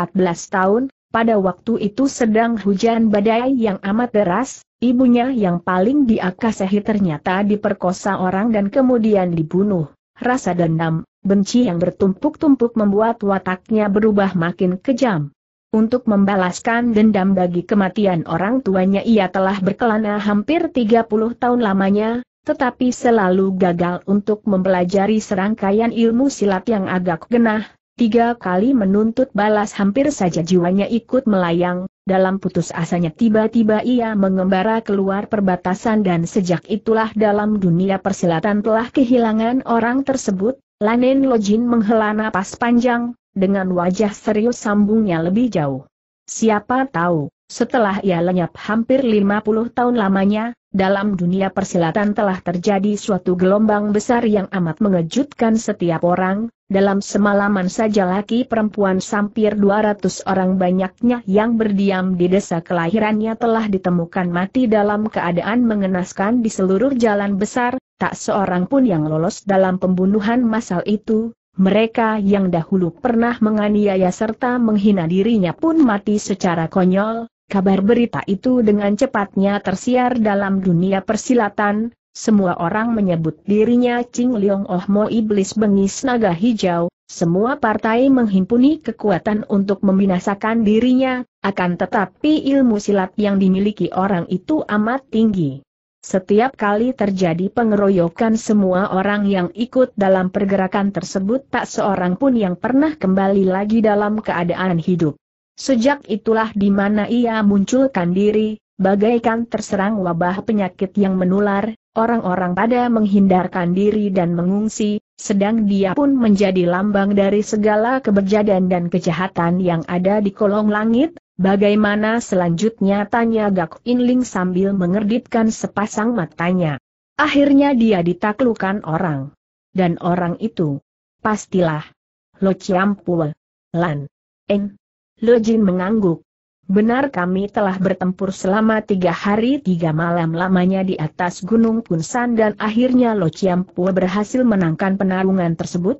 A: tahun, pada waktu itu sedang hujan badai yang amat deras, ibunya yang paling diakasehi ternyata diperkosa orang dan kemudian dibunuh. Rasa dendam, benci yang bertumpuk-tumpuk membuat wataknya berubah makin kejam. Untuk membalaskan dendam bagi kematian orang tuanya ia telah berkelana hampir 30 tahun lamanya, tetapi selalu gagal untuk mempelajari serangkaian ilmu silat yang agak genah, tiga kali menuntut balas hampir saja jiwanya ikut melayang, dalam putus asanya tiba-tiba ia mengembara keluar perbatasan dan sejak itulah dalam dunia persilatan telah kehilangan orang tersebut, Lanen Lojin menghela napas panjang, dengan wajah serius sambungnya lebih jauh. Siapa tahu, setelah ia lenyap hampir 50 tahun lamanya, dalam dunia persilatan telah terjadi suatu gelombang besar yang amat mengejutkan setiap orang, dalam semalaman saja laki perempuan sampir 200 orang banyaknya yang berdiam di desa kelahirannya telah ditemukan mati dalam keadaan mengenaskan di seluruh jalan besar, tak seorang pun yang lolos dalam pembunuhan massal itu, mereka yang dahulu pernah menganiaya serta menghina dirinya pun mati secara konyol, Kabar berita itu dengan cepatnya tersiar dalam dunia persilatan, semua orang menyebut dirinya Ching Leong Oh Mo Iblis Bengis Naga Hijau, semua partai menghimpuni kekuatan untuk membinasakan dirinya, akan tetapi ilmu silat yang dimiliki orang itu amat tinggi. Setiap kali terjadi pengeroyokan semua orang yang ikut dalam pergerakan tersebut tak seorang pun yang pernah kembali lagi dalam keadaan hidup. Sejak itulah di mana ia munculkan diri, bagaikan terserang wabah penyakit yang menular, orang-orang pada menghindarkan diri dan mengungsi, sedang dia pun menjadi lambang dari segala keberjadian dan kejahatan yang ada di kolong langit, bagaimana selanjutnya tanya Gak Inling sambil mengerditkan sepasang matanya. Akhirnya dia ditaklukan orang. Dan orang itu, pastilah, Lo Chiampue, Lan, Eng, Le Jin mengangguk. Benar kami telah bertempur selama tiga hari tiga malam lamanya di atas Gunung Kunsan dan akhirnya Lo Chiampua berhasil menangkan penarungan tersebut?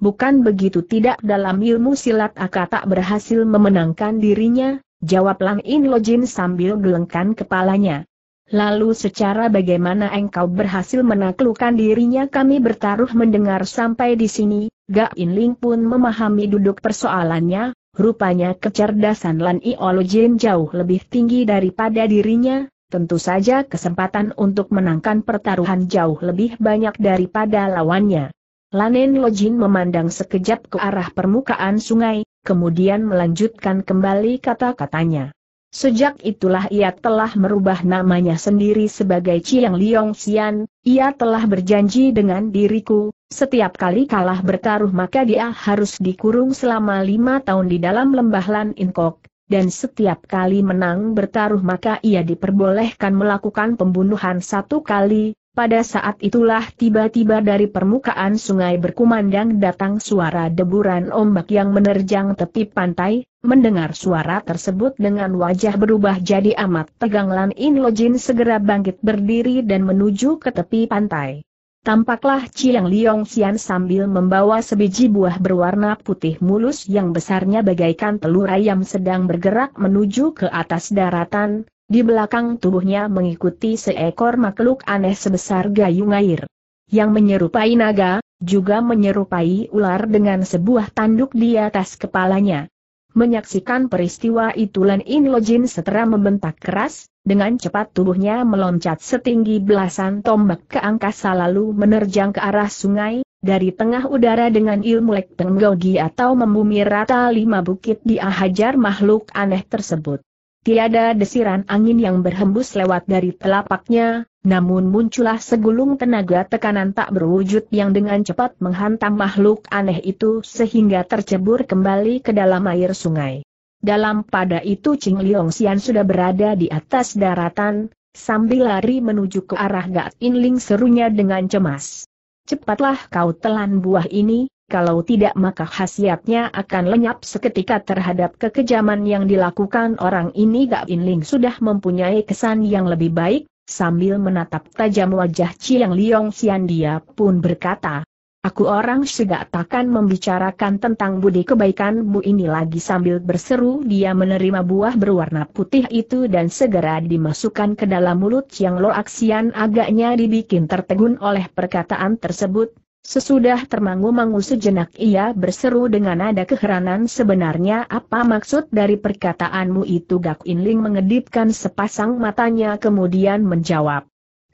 A: Bukan begitu tidak dalam ilmu silat Aka tak berhasil memenangkan dirinya, jawab Lang In Lo Jin sambil gelengkan kepalanya. Lalu secara bagaimana engkau berhasil menaklukkan dirinya kami bertaruh mendengar sampai di sini, Ga In Ling pun memahami duduk persoalannya, Rupanya kecerdasan Lan Iolo Jin jauh lebih tinggi daripada dirinya, tentu saja kesempatan untuk menangkan pertaruhan jauh lebih banyak daripada lawannya. Lanen Lojin memandang sekejap ke arah permukaan sungai, kemudian melanjutkan kembali kata-katanya. Sejak itulah ia telah merubah namanya sendiri sebagai Chiang Liong Xian, ia telah berjanji dengan diriku, setiap kali kalah bertaruh maka dia harus dikurung selama lima tahun di dalam lembah Lan Inkok, dan setiap kali menang bertaruh maka ia diperbolehkan melakukan pembunuhan satu kali, pada saat itulah tiba-tiba dari permukaan sungai berkumandang datang suara deburan ombak yang menerjang tepi pantai, mendengar suara tersebut dengan wajah berubah jadi amat tegang Lan In segera bangkit berdiri dan menuju ke tepi pantai. Tampaklah Chiang Liong Xian sambil membawa sebiji buah berwarna putih mulus yang besarnya bagaikan telur ayam sedang bergerak menuju ke atas daratan, di belakang tubuhnya mengikuti seekor makhluk aneh sebesar gayung air. Yang menyerupai naga, juga menyerupai ular dengan sebuah tanduk di atas kepalanya. Menyaksikan peristiwa itu Lan In Lojin setera membentak keras, dengan cepat tubuhnya meloncat setinggi belasan tombak ke angkasa lalu menerjang ke arah sungai, dari tengah udara dengan ilmu lek penggogi atau membumi rata lima bukit dia hajar makhluk aneh tersebut. Tiada desiran angin yang berhembus lewat dari telapaknya, namun muncullah segulung tenaga tekanan tak berwujud yang dengan cepat menghantam makhluk aneh itu sehingga tercebur kembali ke dalam air sungai. Dalam pada itu Ching Liong Xian sudah berada di atas daratan, sambil lari menuju ke arah Gak In Ling serunya dengan cemas. Cepatlah kau telan buah ini, kalau tidak maka khasiatnya akan lenyap seketika terhadap kekejaman yang dilakukan orang ini Gak In Ling sudah mempunyai kesan yang lebih baik, sambil menatap tajam wajah Chiang Liong Xian dia pun berkata, Aku orang sudah takkan membicarakan tentang budi kebaikanmu ini lagi sambil berseru dia menerima buah berwarna putih itu dan segera dimasukkan ke dalam mulut yang Lo Aksian agaknya dibikin tertegun oleh perkataan tersebut. Sesudah termangu-mangu sejenak ia berseru dengan nada keheranan sebenarnya apa maksud dari perkataanmu itu Gak Inling mengedipkan sepasang matanya kemudian menjawab.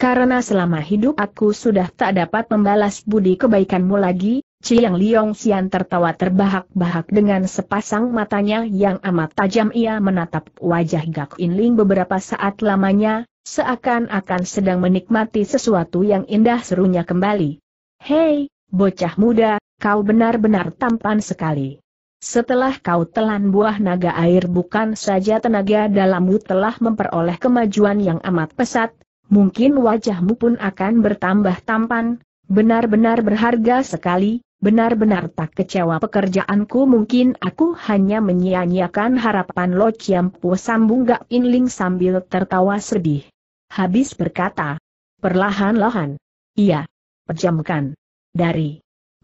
A: Karena selama hidup aku sudah tak dapat membalas budi kebaikanmu lagi, Ciyang Liong Xian tertawa terbahak-bahak dengan sepasang matanya yang amat tajam ia menatap wajah Gak Ling beberapa saat lamanya, seakan-akan sedang menikmati sesuatu yang indah serunya kembali. Hei, bocah muda, kau benar-benar tampan sekali. Setelah kau telan buah naga air bukan saja tenaga dalammu telah memperoleh kemajuan yang amat pesat, mungkin wajahmu pun akan bertambah tampan, benar-benar berharga sekali, benar-benar tak kecewa pekerjaanku mungkin aku hanya menyia-nyiakan harapan Lo Ciampu sambung Gak Inling sambil tertawa sedih. Habis berkata, perlahan-lahan, iya, pejamkan. Dari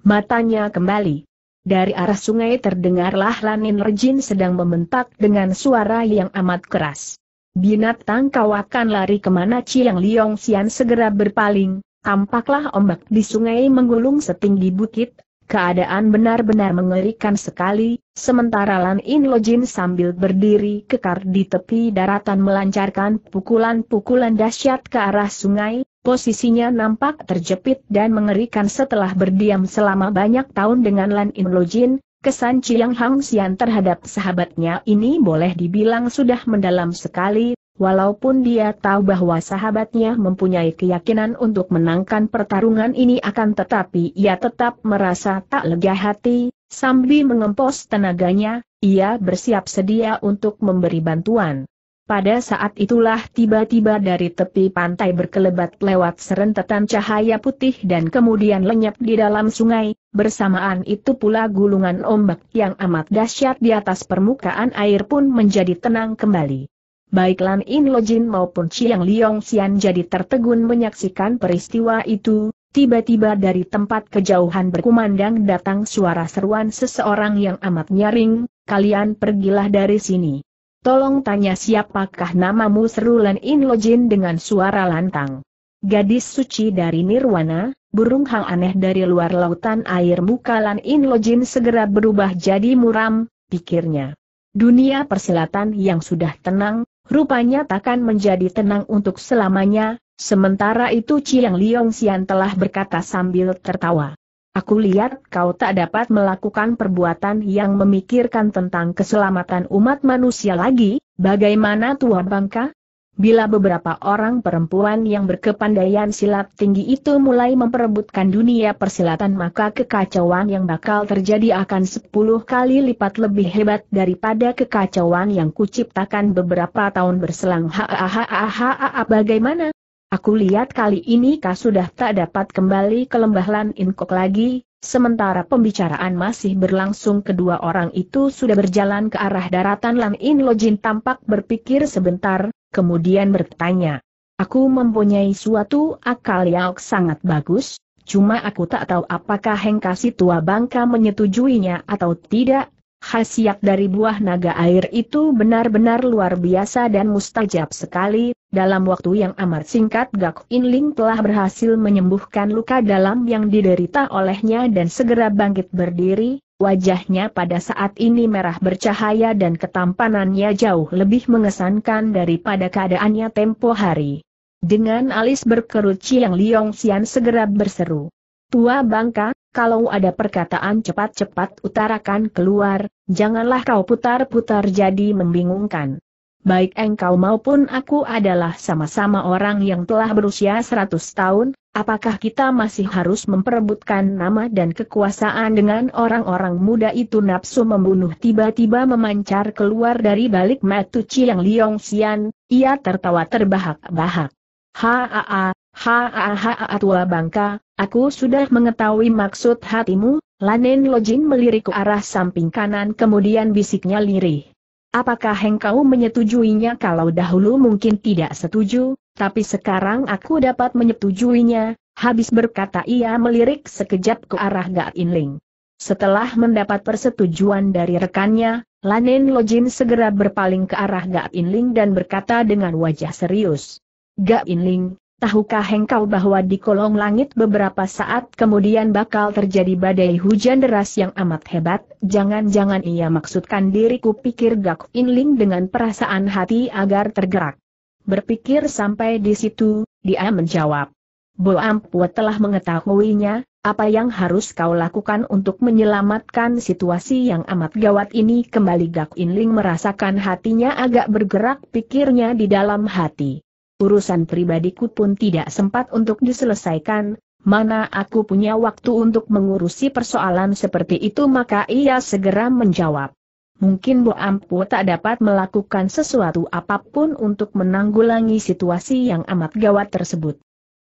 A: matanya kembali. Dari arah sungai terdengarlah Lanin Rejin sedang membentak dengan suara yang amat keras. Binatang kau akan lari kemana Chiang Liong Xian segera berpaling, tampaklah ombak di sungai menggulung setinggi bukit, keadaan benar-benar mengerikan sekali, sementara Lan In Jin sambil berdiri kekar di tepi daratan melancarkan pukulan-pukulan dahsyat ke arah sungai, posisinya nampak terjepit dan mengerikan setelah berdiam selama banyak tahun dengan Lan In Jin. Kesan Chiang Hang Xian terhadap sahabatnya ini boleh dibilang sudah mendalam sekali, walaupun dia tahu bahwa sahabatnya mempunyai keyakinan untuk menangkan pertarungan ini akan tetapi ia tetap merasa tak lega hati, sambil mengempos tenaganya, ia bersiap sedia untuk memberi bantuan. Pada saat itulah tiba-tiba dari tepi pantai berkelebat lewat serentetan cahaya putih dan kemudian lenyap di dalam sungai, bersamaan itu pula gulungan ombak yang amat dahsyat di atas permukaan air pun menjadi tenang kembali. Baik Lan In Lojin maupun Chiang Liong Xian jadi tertegun menyaksikan peristiwa itu, tiba-tiba dari tempat kejauhan berkumandang datang suara seruan seseorang yang amat nyaring, kalian pergilah dari sini. Tolong tanya siapakah namamu seru Lan In Lojin dengan suara lantang. Gadis suci dari Nirwana, burung hang aneh dari luar lautan air muka Lan In Lojin segera berubah jadi muram, pikirnya. Dunia persilatan yang sudah tenang, rupanya takkan menjadi tenang untuk selamanya, sementara itu Chiang Liong Xian telah berkata sambil tertawa. Aku lihat kau tak dapat melakukan perbuatan yang memikirkan tentang keselamatan umat manusia lagi, bagaimana tua bangka? Bila beberapa orang perempuan yang berkepandaian silat tinggi itu mulai memperebutkan dunia persilatan maka kekacauan yang bakal terjadi akan 10 kali lipat lebih hebat daripada kekacauan yang kuciptakan beberapa tahun berselang. Hahaha bagaimana? Aku lihat kali ini kau sudah tak dapat kembali ke lembah Lan Inkok lagi, sementara pembicaraan masih berlangsung kedua orang itu sudah berjalan ke arah daratan Lan In Lojin tampak berpikir sebentar, kemudian bertanya. Aku mempunyai suatu akal yang sangat bagus, cuma aku tak tahu apakah Hengkasi tua bangka menyetujuinya atau tidak, Khasiat dari buah naga air itu benar-benar luar biasa dan mustajab sekali, dalam waktu yang amat singkat Gak Inling telah berhasil menyembuhkan luka dalam yang diderita olehnya dan segera bangkit berdiri, wajahnya pada saat ini merah bercahaya dan ketampanannya jauh lebih mengesankan daripada keadaannya tempo hari. Dengan alis berkerut Chiang Liong Xian segera berseru. Tua bangka, kalau ada perkataan cepat-cepat utarakan keluar, janganlah kau putar-putar jadi membingungkan. Baik engkau maupun aku adalah sama-sama orang yang telah berusia 100 tahun, apakah kita masih harus memperebutkan nama dan kekuasaan dengan orang-orang muda itu nafsu membunuh tiba-tiba memancar keluar dari balik matu Chiang Liong Xian, ia tertawa terbahak-bahak. Haa, Hahaha tua bangka, aku sudah mengetahui maksud hatimu, Lanen Lojin melirik ke arah samping kanan kemudian bisiknya lirih. Apakah engkau menyetujuinya kalau dahulu mungkin tidak setuju, tapi sekarang aku dapat menyetujuinya, habis berkata ia melirik sekejap ke arah Gak Inling. Setelah mendapat persetujuan dari rekannya, Lanen Lojin segera berpaling ke arah Gak Inling dan berkata dengan wajah serius. Gak Inling, Tahukah engkau bahwa di kolong langit beberapa saat kemudian bakal terjadi badai hujan deras yang amat hebat? Jangan-jangan ia maksudkan diriku pikir Gak Ling dengan perasaan hati agar tergerak. Berpikir sampai di situ, dia menjawab. Bo Ampua telah mengetahuinya, apa yang harus kau lakukan untuk menyelamatkan situasi yang amat gawat ini kembali Gak Ling merasakan hatinya agak bergerak pikirnya di dalam hati urusan pribadiku pun tidak sempat untuk diselesaikan, mana aku punya waktu untuk mengurusi persoalan seperti itu maka ia segera menjawab. Mungkin bu Ampu tak dapat melakukan sesuatu apapun untuk menanggulangi situasi yang amat gawat tersebut.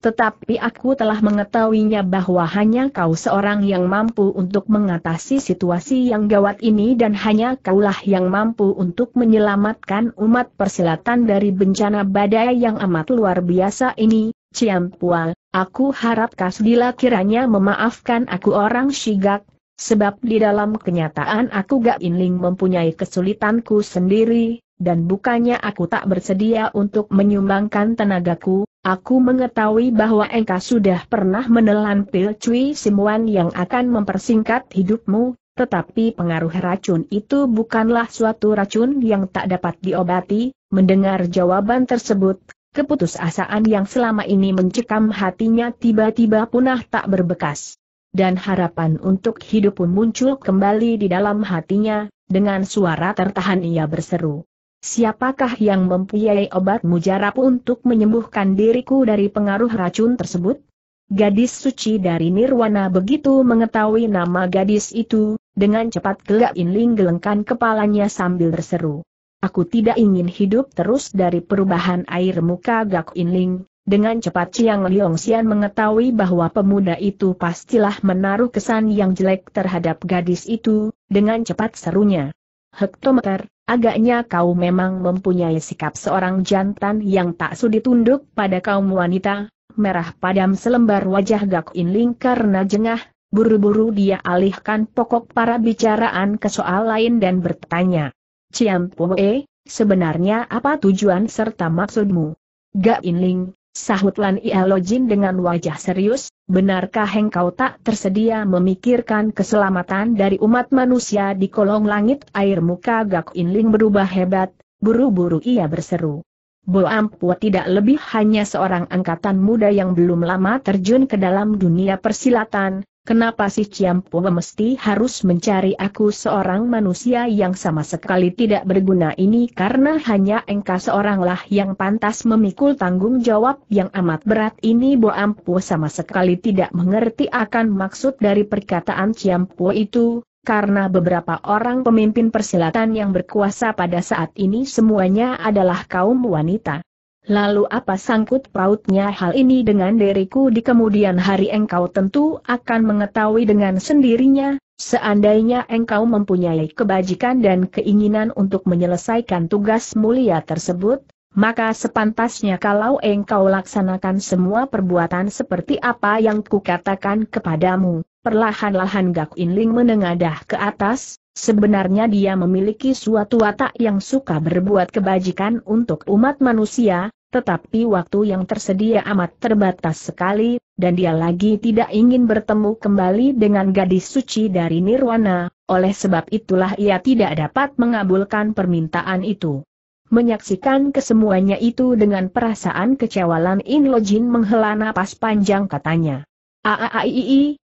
A: Tetapi aku telah mengetahuinya bahwa hanya kau seorang yang mampu untuk mengatasi situasi yang gawat ini dan hanya kaulah yang mampu untuk menyelamatkan umat persilatan dari bencana badai yang amat luar biasa ini, Ciampual, aku harap Kasdila kiranya memaafkan aku orang Shigak, sebab di dalam kenyataan aku gak inling mempunyai kesulitanku sendiri, dan bukannya aku tak bersedia untuk menyumbangkan tenagaku, Aku mengetahui bahwa engkau sudah pernah menelan pil cui simuan yang akan mempersingkat hidupmu, tetapi pengaruh racun itu bukanlah suatu racun yang tak dapat diobati. Mendengar jawaban tersebut, keputusasaan yang selama ini mencekam hatinya tiba-tiba punah tak berbekas. Dan harapan untuk hidup pun muncul kembali di dalam hatinya, dengan suara tertahan ia berseru. Siapakah yang mempunyai obat mujarab untuk menyembuhkan diriku dari pengaruh racun tersebut? Gadis suci dari Nirwana begitu mengetahui nama gadis itu, dengan cepat gelak Inling gelengkan kepalanya sambil berseru. Aku tidak ingin hidup terus dari perubahan air muka Gak Inling. Dengan cepat Chiang Liong Xian mengetahui bahwa pemuda itu pastilah menaruh kesan yang jelek terhadap gadis itu, dengan cepat serunya. Hektometer, Agaknya kau memang mempunyai sikap seorang jantan yang tak sudi tunduk pada kaum wanita, merah padam selembar wajah Gak Inling karena jengah, buru-buru dia alihkan pokok para bicaraan ke soal lain dan bertanya. Ciam Poe, sebenarnya apa tujuan serta maksudmu? Gak Inling, Sahut Lan Ielo dengan wajah serius, benarkah engkau tak tersedia memikirkan keselamatan dari umat manusia di kolong langit air muka Gak Inling berubah hebat, buru-buru ia berseru. Bo Ampua tidak lebih hanya seorang angkatan muda yang belum lama terjun ke dalam dunia persilatan, Kenapa si Ciampu mesti harus mencari aku seorang manusia yang sama sekali tidak berguna ini karena hanya engkau seoranglah yang pantas memikul tanggung jawab yang amat berat ini Bo Ampu sama sekali tidak mengerti akan maksud dari perkataan Ciampu itu, karena beberapa orang pemimpin persilatan yang berkuasa pada saat ini semuanya adalah kaum wanita. Lalu apa sangkut pautnya hal ini dengan diriku di kemudian hari engkau tentu akan mengetahui dengan sendirinya, seandainya engkau mempunyai kebajikan dan keinginan untuk menyelesaikan tugas mulia tersebut, maka sepantasnya kalau engkau laksanakan semua perbuatan seperti apa yang kukatakan kepadamu. Perlahan-lahan Gak Inling menengadah ke atas, Sebenarnya dia memiliki suatu watak yang suka berbuat kebajikan untuk umat manusia, tetapi waktu yang tersedia amat terbatas sekali, dan dia lagi tidak ingin bertemu kembali dengan gadis suci dari Nirwana, oleh sebab itulah ia tidak dapat mengabulkan permintaan itu. Menyaksikan kesemuanya itu dengan perasaan kecewalan, Lan In Lojin menghela napas panjang katanya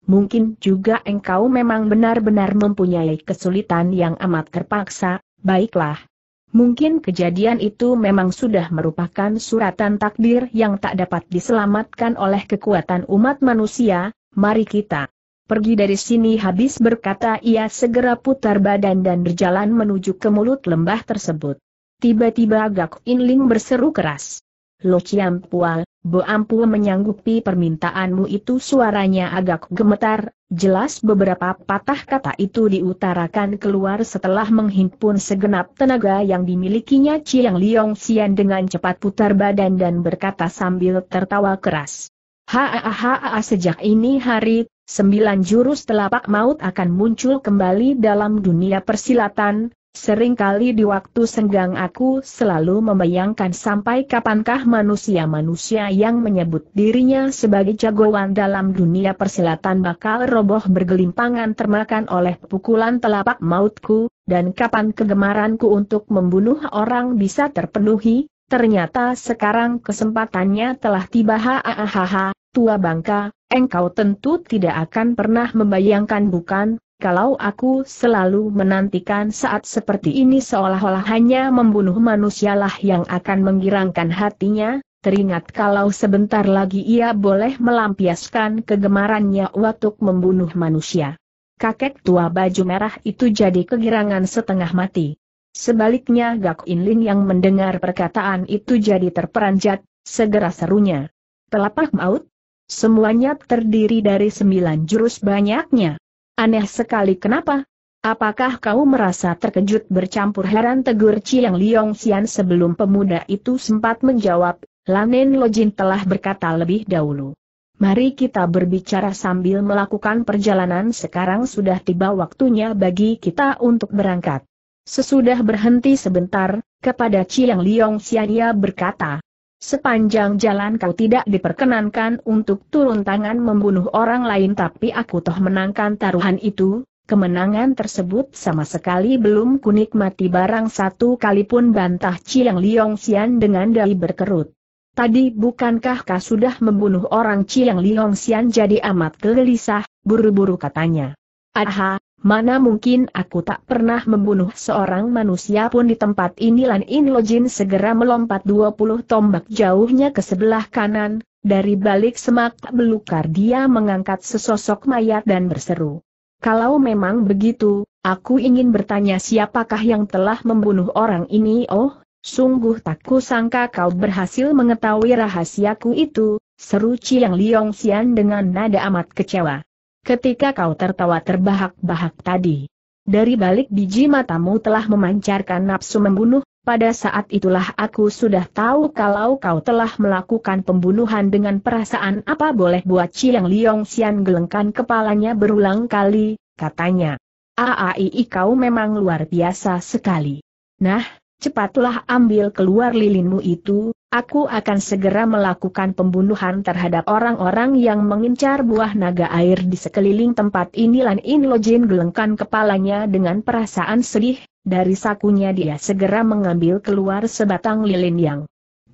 A: mungkin juga engkau memang benar-benar mempunyai kesulitan yang amat terpaksa, baiklah. Mungkin kejadian itu memang sudah merupakan suratan takdir yang tak dapat diselamatkan oleh kekuatan umat manusia, mari kita pergi dari sini habis berkata ia segera putar badan dan berjalan menuju ke mulut lembah tersebut. Tiba-tiba Gak Inling berseru keras. Lo Ciampual, Bo Ampu menyanggupi permintaanmu itu suaranya agak gemetar, jelas beberapa patah kata itu diutarakan keluar setelah menghimpun segenap tenaga yang dimilikinya Chiang Liong Xian dengan cepat putar badan dan berkata sambil tertawa keras. Haa sejak ini hari, sembilan jurus telapak maut akan muncul kembali dalam dunia persilatan, Seringkali di waktu senggang aku selalu membayangkan sampai kapankah manusia-manusia yang menyebut dirinya sebagai jagoan dalam dunia persilatan bakal roboh bergelimpangan termakan oleh pukulan telapak mautku, dan kapan kegemaranku untuk membunuh orang bisa terpenuhi, ternyata sekarang kesempatannya telah tiba hahaha tua bangka, engkau tentu tidak akan pernah membayangkan bukan, kalau aku selalu menantikan saat seperti ini seolah-olah hanya membunuh manusialah yang akan menggirangkan hatinya, teringat kalau sebentar lagi ia boleh melampiaskan kegemarannya untuk membunuh manusia. Kakek tua baju merah itu jadi kegirangan setengah mati. Sebaliknya Gak Inlin yang mendengar perkataan itu jadi terperanjat, segera serunya. Telapak maut? Semuanya terdiri dari sembilan jurus banyaknya. Aneh sekali kenapa? Apakah kau merasa terkejut bercampur heran tegur Chiang Liong Xian sebelum pemuda itu sempat menjawab, Lanen Lojin telah berkata lebih dahulu. Mari kita berbicara sambil melakukan perjalanan sekarang sudah tiba waktunya bagi kita untuk berangkat. Sesudah berhenti sebentar, kepada Chiang Liong Xian ia berkata, Sepanjang jalan kau tidak diperkenankan untuk turun tangan membunuh orang lain tapi aku toh menangkan taruhan itu, kemenangan tersebut sama sekali belum kunikmati barang satu kali pun bantah Chiang Liong Xian dengan dai berkerut. Tadi bukankah kau sudah membunuh orang Chiang Liong Xian jadi amat gelisah, buru-buru katanya. Aha, Mana mungkin aku tak pernah membunuh seorang manusia pun di tempat ini Lan In segera melompat 20 tombak jauhnya ke sebelah kanan, dari balik semak belukar dia mengangkat sesosok mayat dan berseru. Kalau memang begitu, aku ingin bertanya siapakah yang telah membunuh orang ini oh, sungguh tak kusangka kau berhasil mengetahui rahasiaku itu, seru Chiang Liong Xian dengan nada amat kecewa ketika kau tertawa terbahak-bahak tadi. Dari balik biji matamu telah memancarkan nafsu membunuh, pada saat itulah aku sudah tahu kalau kau telah melakukan pembunuhan dengan perasaan apa boleh buat Chiang Liong Xian gelengkan kepalanya berulang kali, katanya. Aai kau memang luar biasa sekali. Nah, cepatlah ambil keluar lilinmu itu, aku akan segera melakukan pembunuhan terhadap orang-orang yang mengincar buah naga air di sekeliling tempat ini. Lan Jin gelengkan kepalanya dengan perasaan sedih, dari sakunya dia segera mengambil keluar sebatang lilin yang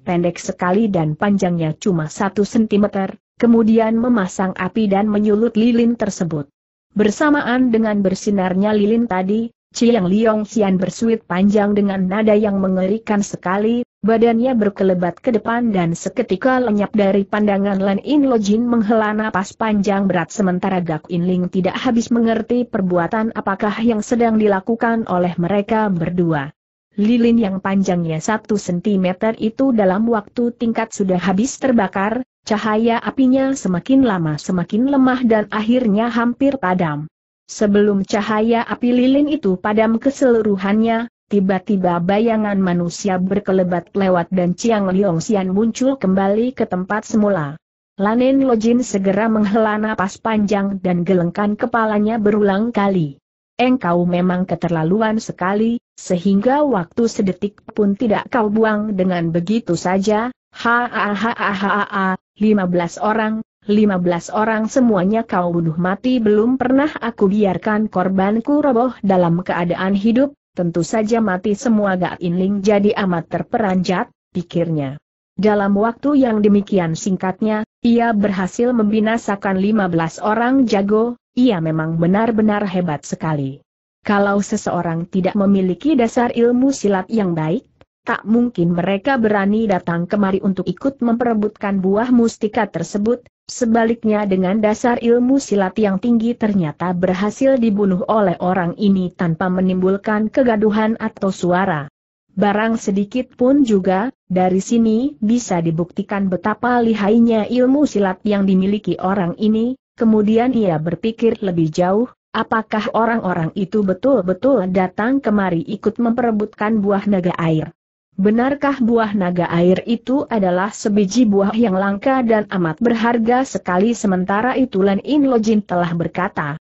A: pendek sekali dan panjangnya cuma satu sentimeter, kemudian memasang api dan menyulut lilin tersebut. Bersamaan dengan bersinarnya lilin tadi, Chiang Liong Xian bersuit panjang dengan nada yang mengerikan sekali, badannya berkelebat ke depan dan seketika lenyap dari pandangan Lan In Lo Jin menghela napas panjang berat sementara Gak In Ling tidak habis mengerti perbuatan apakah yang sedang dilakukan oleh mereka berdua. Lilin yang panjangnya 1 cm itu dalam waktu tingkat sudah habis terbakar, cahaya apinya semakin lama semakin lemah dan akhirnya hampir padam. Sebelum cahaya api lilin itu padam keseluruhannya, tiba-tiba bayangan manusia berkelebat lewat dan Chiang Liong Xian muncul kembali ke tempat semula. Lanen Lojin segera menghela napas panjang dan gelengkan kepalanya berulang kali. Engkau memang keterlaluan sekali, sehingga waktu sedetik pun tidak kau buang dengan begitu saja, ha ha ha ha ha, ha 15 orang, 15 orang semuanya kau bunuh mati belum pernah aku biarkan korbanku roboh dalam keadaan hidup, tentu saja mati semua Gak Inling jadi amat terperanjat, pikirnya. Dalam waktu yang demikian singkatnya, ia berhasil membinasakan 15 orang jago, ia memang benar-benar hebat sekali. Kalau seseorang tidak memiliki dasar ilmu silat yang baik, tak mungkin mereka berani datang kemari untuk ikut memperebutkan buah mustika tersebut, Sebaliknya dengan dasar ilmu silat yang tinggi ternyata berhasil dibunuh oleh orang ini tanpa menimbulkan kegaduhan atau suara. Barang sedikit pun juga, dari sini bisa dibuktikan betapa lihainya ilmu silat yang dimiliki orang ini, kemudian ia berpikir lebih jauh, apakah orang-orang itu betul-betul datang kemari ikut memperebutkan buah naga air. Benarkah buah naga air itu adalah sebiji buah yang langka dan amat berharga sekali sementara itu Lan In Lojin telah berkata.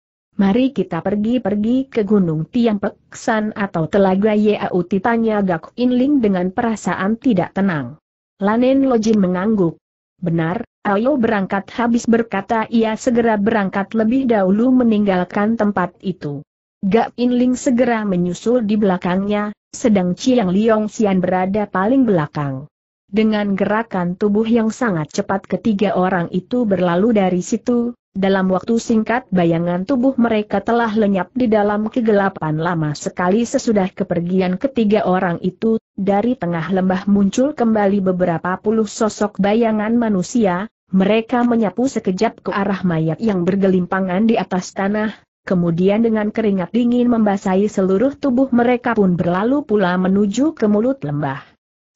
A: Mari kita pergi-pergi ke Gunung Tiang Peksan atau Telaga Yau titanya Gak In Ling dengan perasaan tidak tenang. Lanen Lojin mengangguk. Benar, ayo berangkat habis berkata ia segera berangkat lebih dahulu meninggalkan tempat itu. Gak In Ling segera menyusul di belakangnya, sedang Chiang Liong Xian berada paling belakang. Dengan gerakan tubuh yang sangat cepat ketiga orang itu berlalu dari situ, dalam waktu singkat bayangan tubuh mereka telah lenyap di dalam kegelapan lama sekali sesudah kepergian ketiga orang itu, dari tengah lembah muncul kembali beberapa puluh sosok bayangan manusia, mereka menyapu sekejap ke arah mayat yang bergelimpangan di atas tanah, kemudian dengan keringat dingin membasahi seluruh tubuh mereka pun berlalu pula menuju ke mulut lembah.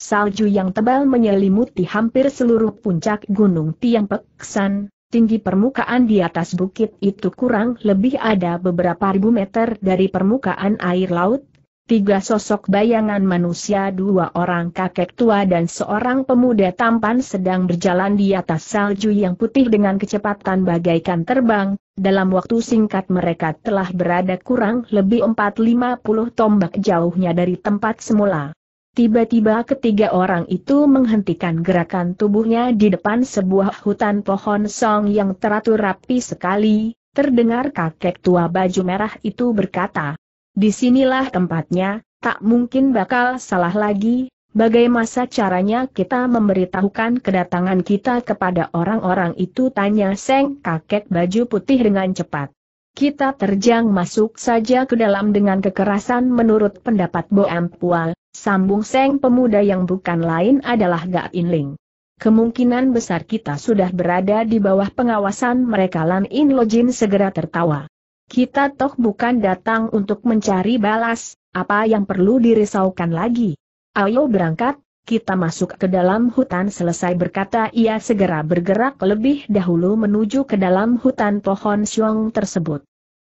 A: Salju yang tebal menyelimuti hampir seluruh puncak gunung Tiang Peksan, tinggi permukaan di atas bukit itu kurang lebih ada beberapa ribu meter dari permukaan air laut, Tiga sosok bayangan manusia dua orang kakek tua dan seorang pemuda tampan sedang berjalan di atas salju yang putih dengan kecepatan bagaikan terbang, dalam waktu singkat mereka telah berada kurang lebih 450 tombak jauhnya dari tempat semula. Tiba-tiba ketiga orang itu menghentikan gerakan tubuhnya di depan sebuah hutan pohon song yang teratur rapi sekali, terdengar kakek tua baju merah itu berkata, di sinilah tempatnya, tak mungkin bakal salah lagi, bagaimana caranya kita memberitahukan kedatangan kita kepada orang-orang itu tanya Seng kakek baju putih dengan cepat. Kita terjang masuk saja ke dalam dengan kekerasan menurut pendapat Bo Ampual, sambung Seng pemuda yang bukan lain adalah Gak Inling. Kemungkinan besar kita sudah berada di bawah pengawasan mereka Lan In Jin segera tertawa. Kita toh bukan datang untuk mencari balas, apa yang perlu dirisaukan lagi? Ayo berangkat, kita masuk ke dalam hutan selesai berkata ia segera bergerak lebih dahulu menuju ke dalam hutan pohon siung tersebut.